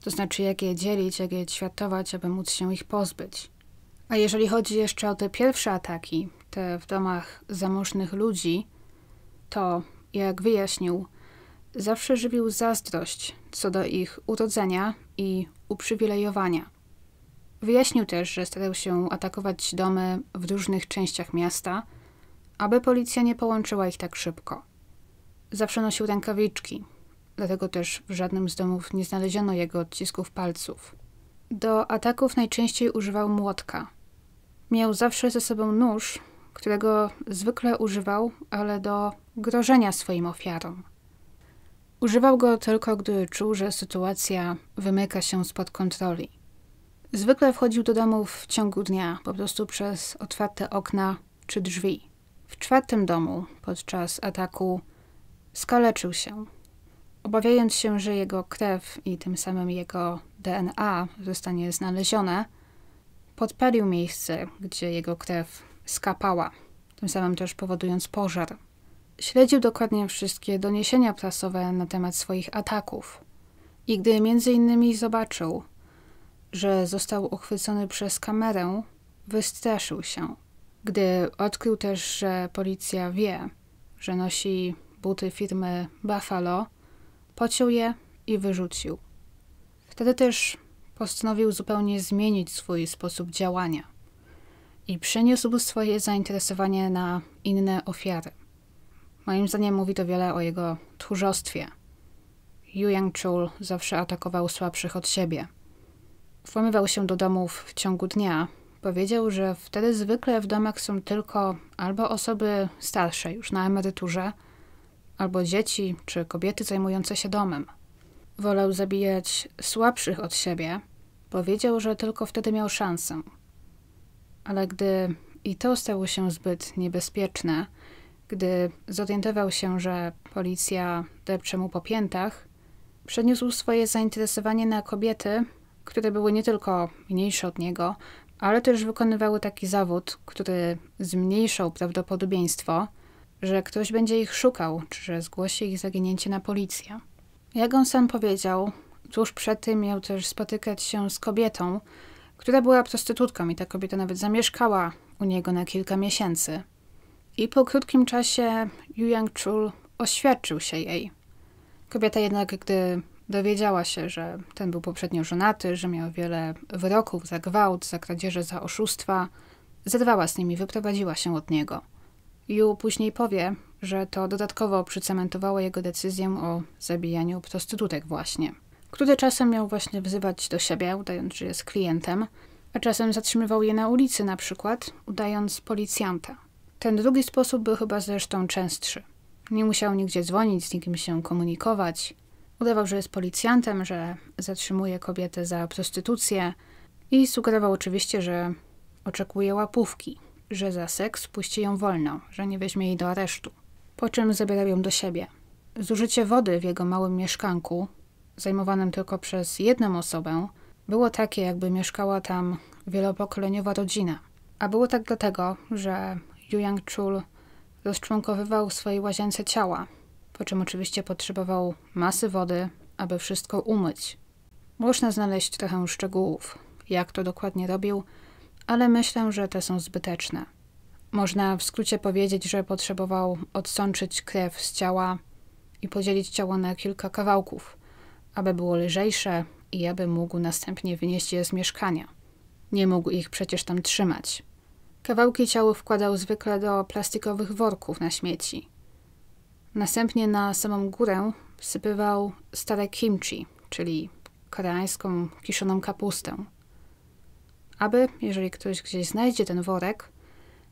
To znaczy, jak je dzielić, jak je ćwiartować, aby móc się ich pozbyć. A jeżeli chodzi jeszcze o te pierwsze ataki, te w domach zamożnych ludzi, to, jak wyjaśnił, zawsze żywił zazdrość co do ich urodzenia i uprzywilejowania. Wyjaśnił też, że starał się atakować domy w różnych częściach miasta – aby policja nie połączyła ich tak szybko. Zawsze nosił rękawiczki, dlatego też w żadnym z domów nie znaleziono jego odcisków palców. Do ataków najczęściej używał młotka. Miał zawsze ze sobą nóż, którego zwykle używał, ale do grożenia swoim ofiarom. Używał go tylko, gdy czuł, że sytuacja wymyka się spod kontroli. Zwykle wchodził do domów w ciągu dnia, po prostu przez otwarte okna czy drzwi. W czwartym domu podczas ataku skaleczył się. Obawiając się, że jego krew i tym samym jego DNA zostanie znalezione, podpalił miejsce, gdzie jego krew skapała, tym samym też powodując pożar. Śledził dokładnie wszystkie doniesienia prasowe na temat swoich ataków. I gdy między innymi zobaczył, że został uchwycony przez kamerę, wystraszył się gdy odkrył też, że policja wie, że nosi buty firmy Buffalo, pociął je i wyrzucił. Wtedy też postanowił zupełnie zmienić swój sposób działania i przeniósł swoje zainteresowanie na inne ofiary. Moim zdaniem mówi to wiele o jego tchórzostwie. Yu Yang Chul zawsze atakował słabszych od siebie. Włamywał się do domów w ciągu dnia Powiedział, że wtedy zwykle w domach są tylko albo osoby starsze, już na emeryturze, albo dzieci czy kobiety zajmujące się domem. Wolał zabijać słabszych od siebie. Powiedział, że tylko wtedy miał szansę. Ale gdy i to stało się zbyt niebezpieczne, gdy zorientował się, że policja depcze mu po piętach, przeniósł swoje zainteresowanie na kobiety, które były nie tylko mniejsze od niego, ale też wykonywały taki zawód, który zmniejszał prawdopodobieństwo, że ktoś będzie ich szukał, czy że zgłosi ich zaginięcie na policję. Jak on sam powiedział, tuż przed tym miał też spotykać się z kobietą, która była prostytutką i ta kobieta nawet zamieszkała u niego na kilka miesięcy. I po krótkim czasie Yu Yang Chul oświadczył się jej. Kobieta jednak, gdy Dowiedziała się, że ten był poprzednio żonaty, że miał wiele wyroków za gwałt, za kradzieże, za oszustwa. Zerwała z nimi, wyprowadziła się od niego. Ju później powie, że to dodatkowo przycementowało jego decyzję o zabijaniu prostytutek właśnie, który czasem miał właśnie wzywać do siebie, udając, że jest klientem, a czasem zatrzymywał je na ulicy na przykład, udając policjanta. Ten drugi sposób był chyba zresztą częstszy. Nie musiał nigdzie dzwonić, z nikim się komunikować, Udawał, że jest policjantem, że zatrzymuje kobietę za prostytucję i sugerował oczywiście, że oczekuje łapówki, że za seks puści ją wolno, że nie weźmie jej do aresztu. Po czym zabierał ją do siebie. Zużycie wody w jego małym mieszkanku, zajmowanym tylko przez jedną osobę, było takie, jakby mieszkała tam wielopokoleniowa rodzina. A było tak dlatego, że Yu Yang Chul rozczłonkowywał w swojej łazience ciała, po czym oczywiście potrzebował masy wody, aby wszystko umyć. Można znaleźć trochę szczegółów, jak to dokładnie robił, ale myślę, że te są zbyteczne. Można w skrócie powiedzieć, że potrzebował odsączyć krew z ciała i podzielić ciało na kilka kawałków, aby było lżejsze i aby mógł następnie wynieść je z mieszkania. Nie mógł ich przecież tam trzymać. Kawałki ciała wkładał zwykle do plastikowych worków na śmieci – Następnie na samą górę sypywał stare kimchi, czyli koreańską kiszoną kapustę. Aby, jeżeli ktoś gdzieś znajdzie ten worek,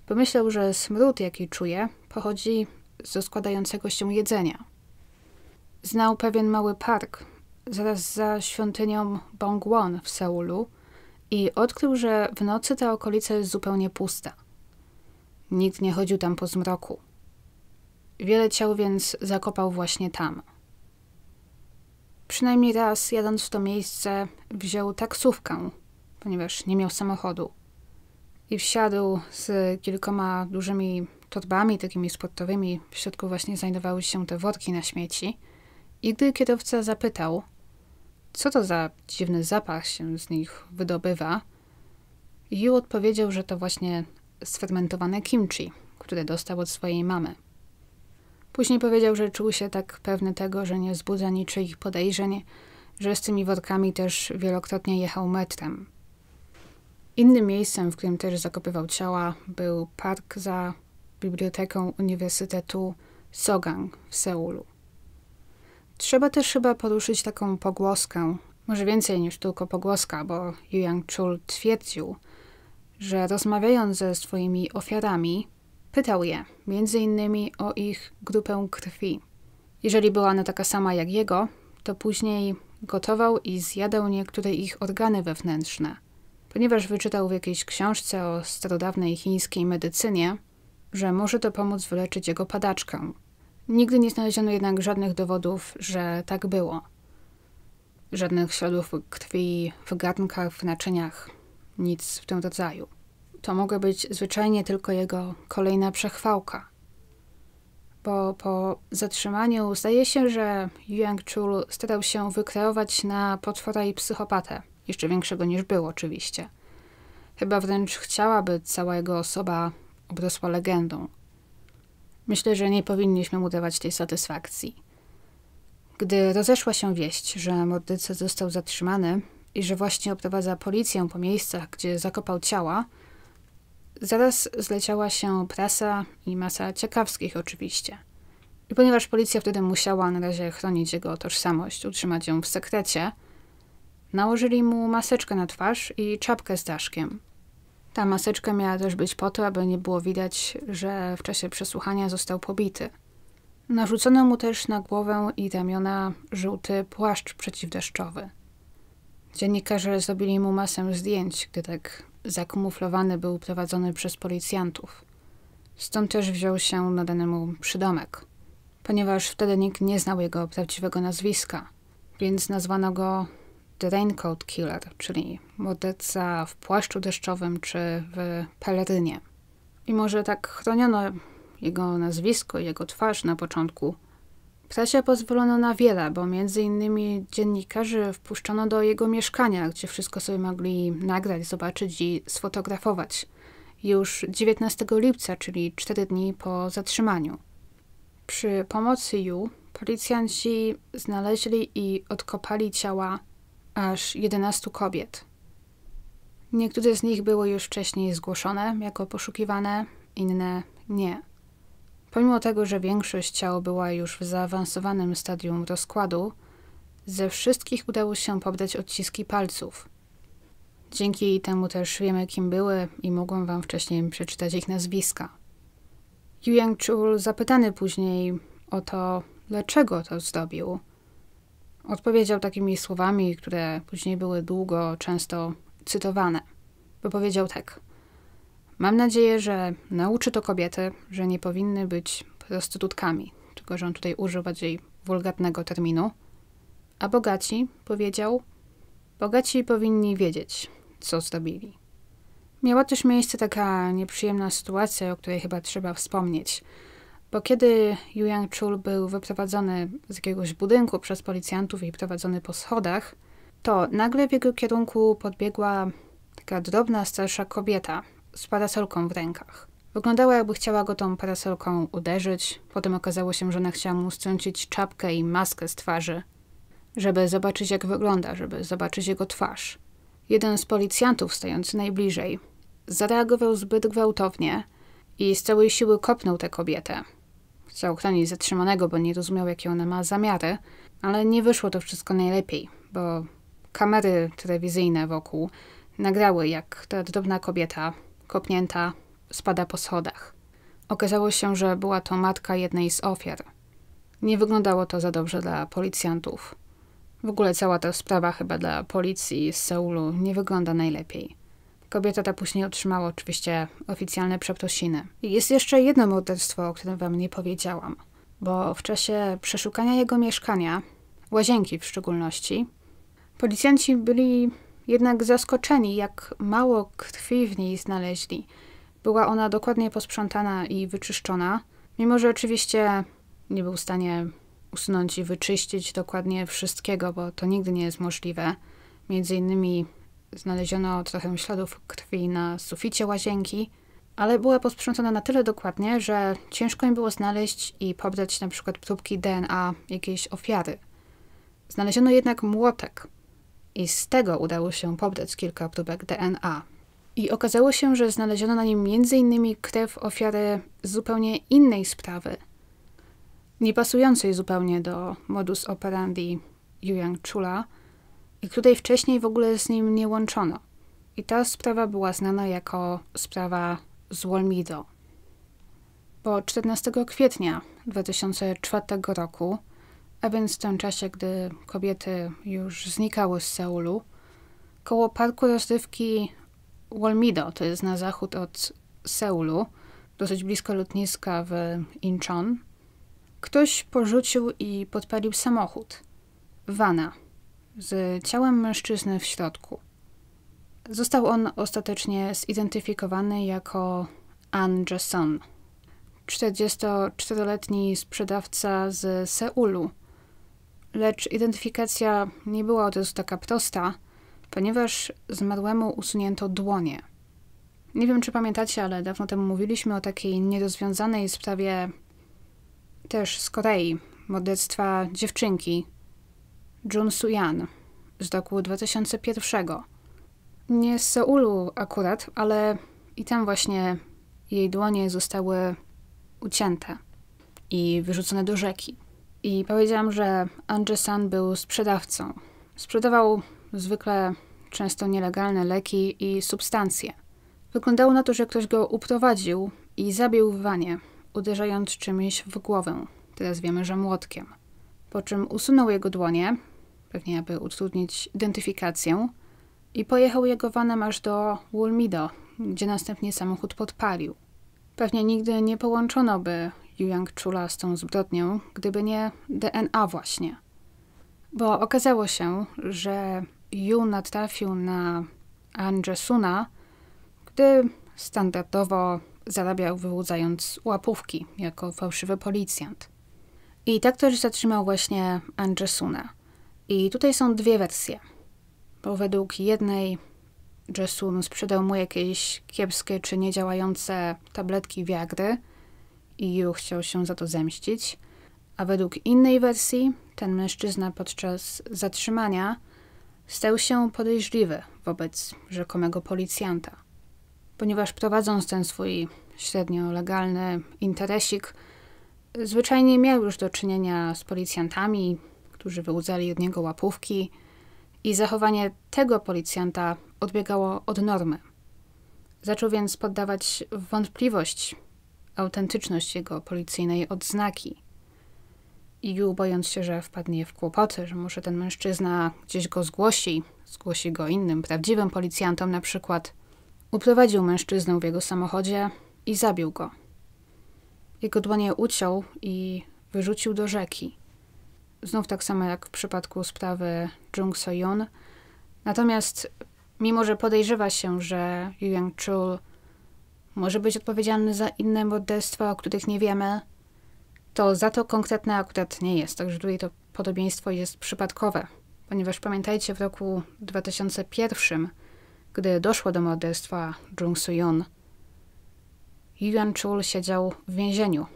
pomyślał, że smród, jaki czuje, pochodzi z składającego się jedzenia. Znał pewien mały park zaraz za świątynią Bongwon w Seulu i odkrył, że w nocy ta okolica jest zupełnie pusta. Nikt nie chodził tam po zmroku. Wiele ciał więc zakopał właśnie tam. Przynajmniej raz, jadąc w to miejsce, wziął taksówkę, ponieważ nie miał samochodu. I wsiadł z kilkoma dużymi torbami, takimi sportowymi. W środku właśnie znajdowały się te worki na śmieci. I gdy kierowca zapytał, co to za dziwny zapach się z nich wydobywa, Yu odpowiedział, że to właśnie sfermentowane kimchi, które dostał od swojej mamy. Później powiedział, że czuł się tak pewny tego, że nie wzbudza niczyich podejrzeń, że z tymi wodkami też wielokrotnie jechał metrem. Innym miejscem, w którym też zakopywał ciała, był park za biblioteką Uniwersytetu Sogang w Seulu. Trzeba też chyba poruszyć taką pogłoskę, może więcej niż tylko pogłoska, bo Yang Chul twierdził, że rozmawiając ze swoimi ofiarami, Pytał je m.in. o ich grupę krwi. Jeżeli była ona taka sama jak jego, to później gotował i zjadał niektóre ich organy wewnętrzne. Ponieważ wyczytał w jakiejś książce o starodawnej chińskiej medycynie, że może to pomóc wyleczyć jego padaczkę. Nigdy nie znaleziono jednak żadnych dowodów, że tak było. Żadnych śladów krwi w garnkach, w naczyniach, nic w tym rodzaju to mogła być zwyczajnie tylko jego kolejna przechwałka. Bo po zatrzymaniu zdaje się, że Yuang Chul starał się wykreować na potwora i psychopatę, jeszcze większego niż był oczywiście. Chyba wręcz chciałaby cała jego osoba obrosła legendą. Myślę, że nie powinniśmy mu dawać tej satysfakcji. Gdy rozeszła się wieść, że morderca został zatrzymany i że właśnie oprowadza policję po miejscach, gdzie zakopał ciała, Zaraz zleciała się prasa i masa ciekawskich oczywiście. I ponieważ policja wtedy musiała na razie chronić jego tożsamość, utrzymać ją w sekrecie, nałożyli mu maseczkę na twarz i czapkę z daszkiem. Ta maseczka miała też być po to, aby nie było widać, że w czasie przesłuchania został pobity. Narzucono mu też na głowę i ramiona żółty płaszcz przeciwdeszczowy. Dziennikarze zrobili mu masę zdjęć, gdy tak zakumuflowany był prowadzony przez policjantów. Stąd też wziął się danemu przydomek, ponieważ wtedy nikt nie znał jego prawdziwego nazwiska, więc nazwano go The Raincoat Killer, czyli morderca w płaszczu deszczowym czy w pelerynie. I może tak chroniono jego nazwisko i jego twarz na początku, Ptasia pozwolono na wiele, bo między innymi dziennikarzy wpuszczono do jego mieszkania, gdzie wszystko sobie mogli nagrać, zobaczyć i sfotografować. Już 19 lipca, czyli 4 dni po zatrzymaniu. Przy pomocy Ju policjanci znaleźli i odkopali ciała aż 11 kobiet. Niektóre z nich były już wcześniej zgłoszone jako poszukiwane, inne nie. Pomimo tego, że większość ciał była już w zaawansowanym stadium rozkładu, ze wszystkich udało się pobrać odciski palców. Dzięki temu też wiemy, kim były i mogłam wam wcześniej przeczytać ich nazwiska. Yu Yang Chul zapytany później o to, dlaczego to zrobił, odpowiedział takimi słowami, które później były długo, często cytowane. Bo powiedział tak – Mam nadzieję, że nauczy to kobiety, że nie powinny być prostytutkami, tylko że on tutaj użył bardziej wulgatnego terminu. A bogaci, powiedział, bogaci powinni wiedzieć, co zrobili. Miała też miejsce taka nieprzyjemna sytuacja, o której chyba trzeba wspomnieć. Bo kiedy Yu Yang Chul był wyprowadzony z jakiegoś budynku przez policjantów i prowadzony po schodach, to nagle w jego kierunku podbiegła taka drobna, starsza kobieta, z parasolką w rękach. Wyglądała jakby chciała go tą parasolką uderzyć, potem okazało się, że ona chciała mu strącić czapkę i maskę z twarzy, żeby zobaczyć jak wygląda, żeby zobaczyć jego twarz. Jeden z policjantów stojący najbliżej zareagował zbyt gwałtownie i z całej siły kopnął tę kobietę. Chciał chronić zatrzymanego, bo nie rozumiał jakie ona ma zamiary, ale nie wyszło to wszystko najlepiej, bo kamery telewizyjne wokół nagrały jak ta drobna kobieta kopnięta, spada po schodach. Okazało się, że była to matka jednej z ofiar. Nie wyglądało to za dobrze dla policjantów. W ogóle cała ta sprawa chyba dla policji z Seulu nie wygląda najlepiej. Kobieta ta później otrzymała oczywiście oficjalne przeprosiny. Jest jeszcze jedno morderstwo, o którym wam nie powiedziałam, bo w czasie przeszukania jego mieszkania, łazienki w szczególności, policjanci byli jednak zaskoczeni, jak mało krwi w niej znaleźli. Była ona dokładnie posprzątana i wyczyszczona, mimo że oczywiście nie był w stanie usunąć i wyczyścić dokładnie wszystkiego, bo to nigdy nie jest możliwe. Między innymi znaleziono trochę śladów krwi na suficie łazienki, ale była posprzątana na tyle dokładnie, że ciężko im było znaleźć i pobrać na przykład próbki DNA jakiejś ofiary. Znaleziono jednak młotek, i z tego udało się pobrać kilka próbek DNA. I okazało się, że znaleziono na nim m.in. krew ofiary zupełnie innej sprawy, nie pasującej zupełnie do modus operandi Yuyang Chula i której wcześniej w ogóle z nim nie łączono. I ta sprawa była znana jako sprawa z Wolmido. Po 14 kwietnia 2004 roku a więc w tym czasie, gdy kobiety już znikały z Seulu, koło parku rozrywki Wolmido, to jest na zachód od Seulu, dosyć blisko lotniska w Incheon, ktoś porzucił i podpalił samochód, wana, z ciałem mężczyzny w środku. Został on ostatecznie zidentyfikowany jako An Jason, 44-letni sprzedawca z Seulu, Lecz identyfikacja nie była od razu taka prosta, ponieważ zmarłemu usunięto dłonie. Nie wiem, czy pamiętacie, ale dawno temu mówiliśmy o takiej nierozwiązanej sprawie też z Korei, morderstwa dziewczynki Jun Suyan z roku 2001. Nie z Seulu akurat, ale i tam właśnie jej dłonie zostały ucięte i wyrzucone do rzeki i powiedziałam, że Andrzej San był sprzedawcą. Sprzedawał zwykle często nielegalne leki i substancje. Wyglądało na to, że ktoś go uprowadził i zabił w wanie, uderzając czymś w głowę, teraz wiemy, że młotkiem. Po czym usunął jego dłonie, pewnie aby utrudnić identyfikację, i pojechał jego vanem aż do Wulmido, gdzie następnie samochód podpalił. Pewnie nigdy nie połączono by Yuyang Chula z tą zbrodnią, gdyby nie DNA właśnie. Bo okazało się, że Yu natrafił na Anjesuna, gdy standardowo zarabiał wyłudzając łapówki jako fałszywy policjant. I tak też zatrzymał właśnie Anjesuna. I tutaj są dwie wersje. Bo według jednej Jessun sprzedał mu jakieś kiepskie czy niedziałające tabletki wiagry, i Yu chciał się za to zemścić, a według innej wersji ten mężczyzna podczas zatrzymania stał się podejrzliwy wobec rzekomego policjanta. Ponieważ prowadząc ten swój średnio legalny interesik, zwyczajnie miał już do czynienia z policjantami, którzy wyłudzali od niego łapówki i zachowanie tego policjanta odbiegało od normy. Zaczął więc poddawać wątpliwość autentyczność jego policyjnej odznaki. I bojąc się, że wpadnie w kłopoty, że może ten mężczyzna gdzieś go zgłosi, zgłosi go innym, prawdziwym policjantom na przykład, uprowadził mężczyznę w jego samochodzie i zabił go. Jego dłonie uciął i wyrzucił do rzeki. Znów tak samo jak w przypadku sprawy Jung Soyun. Natomiast mimo, że podejrzewa się, że Yu Yang Chul może być odpowiedzialny za inne morderstwa, o których nie wiemy, to za to konkretne akurat nie jest. Także tutaj to podobieństwo jest przypadkowe, ponieważ pamiętajcie, w roku 2001, gdy doszło do morderstwa Jung Soo-yeon, Yuan Chul siedział w więzieniu.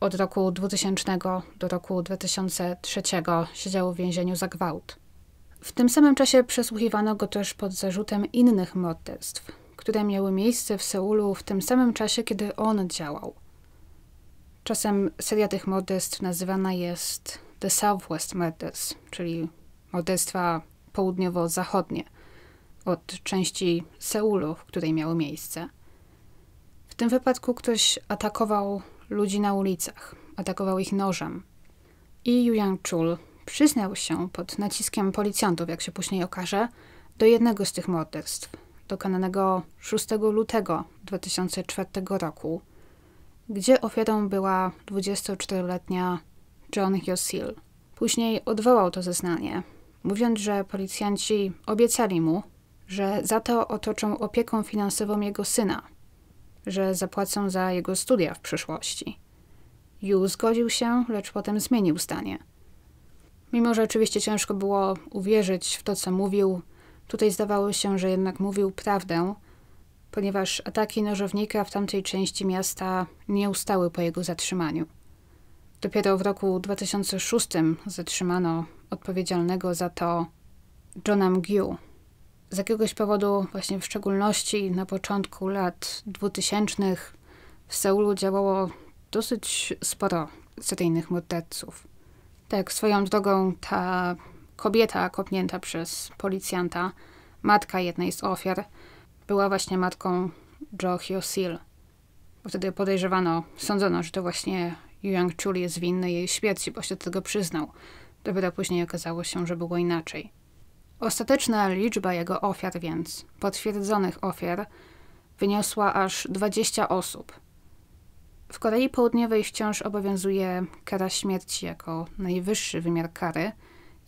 Od roku 2000 do roku 2003 siedział w więzieniu za gwałt. W tym samym czasie przesłuchiwano go też pod zarzutem innych morderstw które miały miejsce w Seulu w tym samym czasie, kiedy on działał. Czasem seria tych morderstw nazywana jest The Southwest Murders, czyli morderstwa południowo-zachodnie od części Seulu, w której miały miejsce. W tym wypadku ktoś atakował ludzi na ulicach, atakował ich nożem. I Yu Yang Chul przyznał się pod naciskiem policjantów, jak się później okaże, do jednego z tych morderstw, dokonanego 6 lutego 2004 roku, gdzie ofiarą była 24-letnia John Yosil. Później odwołał to zeznanie, mówiąc, że policjanci obiecali mu, że za to otoczą opieką finansową jego syna, że zapłacą za jego studia w przyszłości. Yu zgodził się, lecz potem zmienił zdanie. Mimo, że oczywiście ciężko było uwierzyć w to, co mówił, Tutaj zdawało się, że jednak mówił prawdę, ponieważ ataki nożownika w tamtej części miasta nie ustały po jego zatrzymaniu. Dopiero w roku 2006 zatrzymano odpowiedzialnego za to Johna Mgiu. Z jakiegoś powodu, właśnie w szczególności na początku lat 2000, w Seulu działało dosyć sporo seryjnych morderców. Tak, swoją drogą ta kobieta kopnięta przez policjanta, matka jednej z ofiar, była właśnie matką Jo Hyo-sil. Wtedy podejrzewano, sądzono, że to właśnie Yang Chul jest winny jej śmierci, bo się do tego przyznał. Dopiero później okazało się, że było inaczej. Ostateczna liczba jego ofiar więc, potwierdzonych ofiar, wyniosła aż 20 osób. W Korei Południowej wciąż obowiązuje kara śmierci jako najwyższy wymiar kary –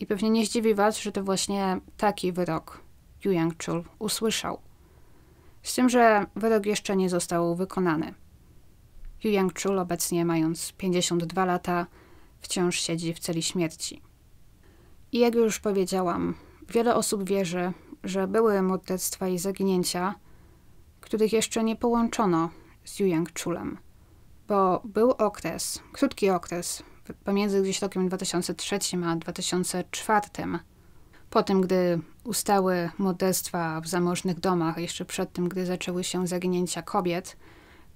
i pewnie nie zdziwi was, że to właśnie taki wyrok Yu Yang-chul usłyszał. Z tym, że wyrok jeszcze nie został wykonany. Yu Yang-chul obecnie mając 52 lata wciąż siedzi w celi śmierci. I jak już powiedziałam, wiele osób wierzy, że były morderstwa i zaginięcia, których jeszcze nie połączono z Yu Yang-chulem, bo był okres, krótki okres pomiędzy gdzieś rokiem 2003 a 2004. Po tym, gdy ustały morderstwa w zamożnych domach, jeszcze przed tym, gdy zaczęły się zaginięcia kobiet,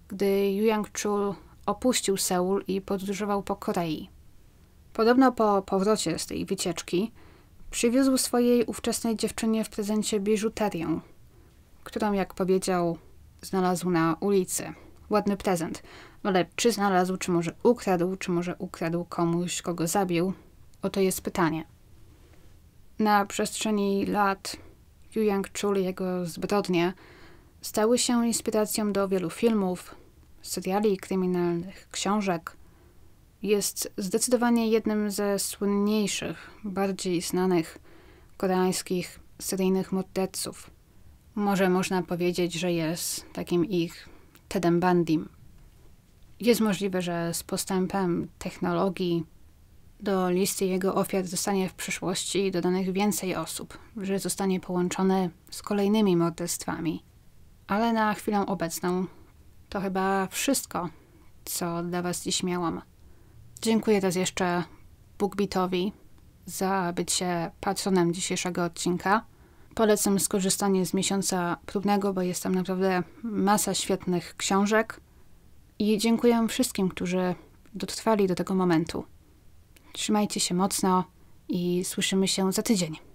gdy Yang Chul opuścił Seul i podróżował po Korei. Podobno po powrocie z tej wycieczki przywiózł swojej ówczesnej dziewczynie w prezencie biżuterię, którą, jak powiedział, znalazł na ulicy. Ładny prezent, ale czy znalazł, czy może ukradł, czy może ukradł komuś, kogo zabił? Oto jest pytanie. Na przestrzeni lat Yu Yang-chul i jego zbrodnie stały się inspiracją do wielu filmów, seriali kryminalnych, książek. Jest zdecydowanie jednym ze słynniejszych, bardziej znanych koreańskich seryjnych morderców. Może można powiedzieć, że jest takim ich Tedem Bandim, jest możliwe, że z postępem technologii do listy jego ofiar zostanie w przyszłości dodanych więcej osób, że zostanie połączone z kolejnymi morderstwami. Ale na chwilę obecną to chyba wszystko, co dla Was dziś miałam. Dziękuję też jeszcze Bugbitowi za bycie patronem dzisiejszego odcinka. Polecam skorzystanie z miesiąca próbnego, bo jest tam naprawdę masa świetnych książek. I dziękuję wszystkim, którzy dotrwali do tego momentu. Trzymajcie się mocno i słyszymy się za tydzień.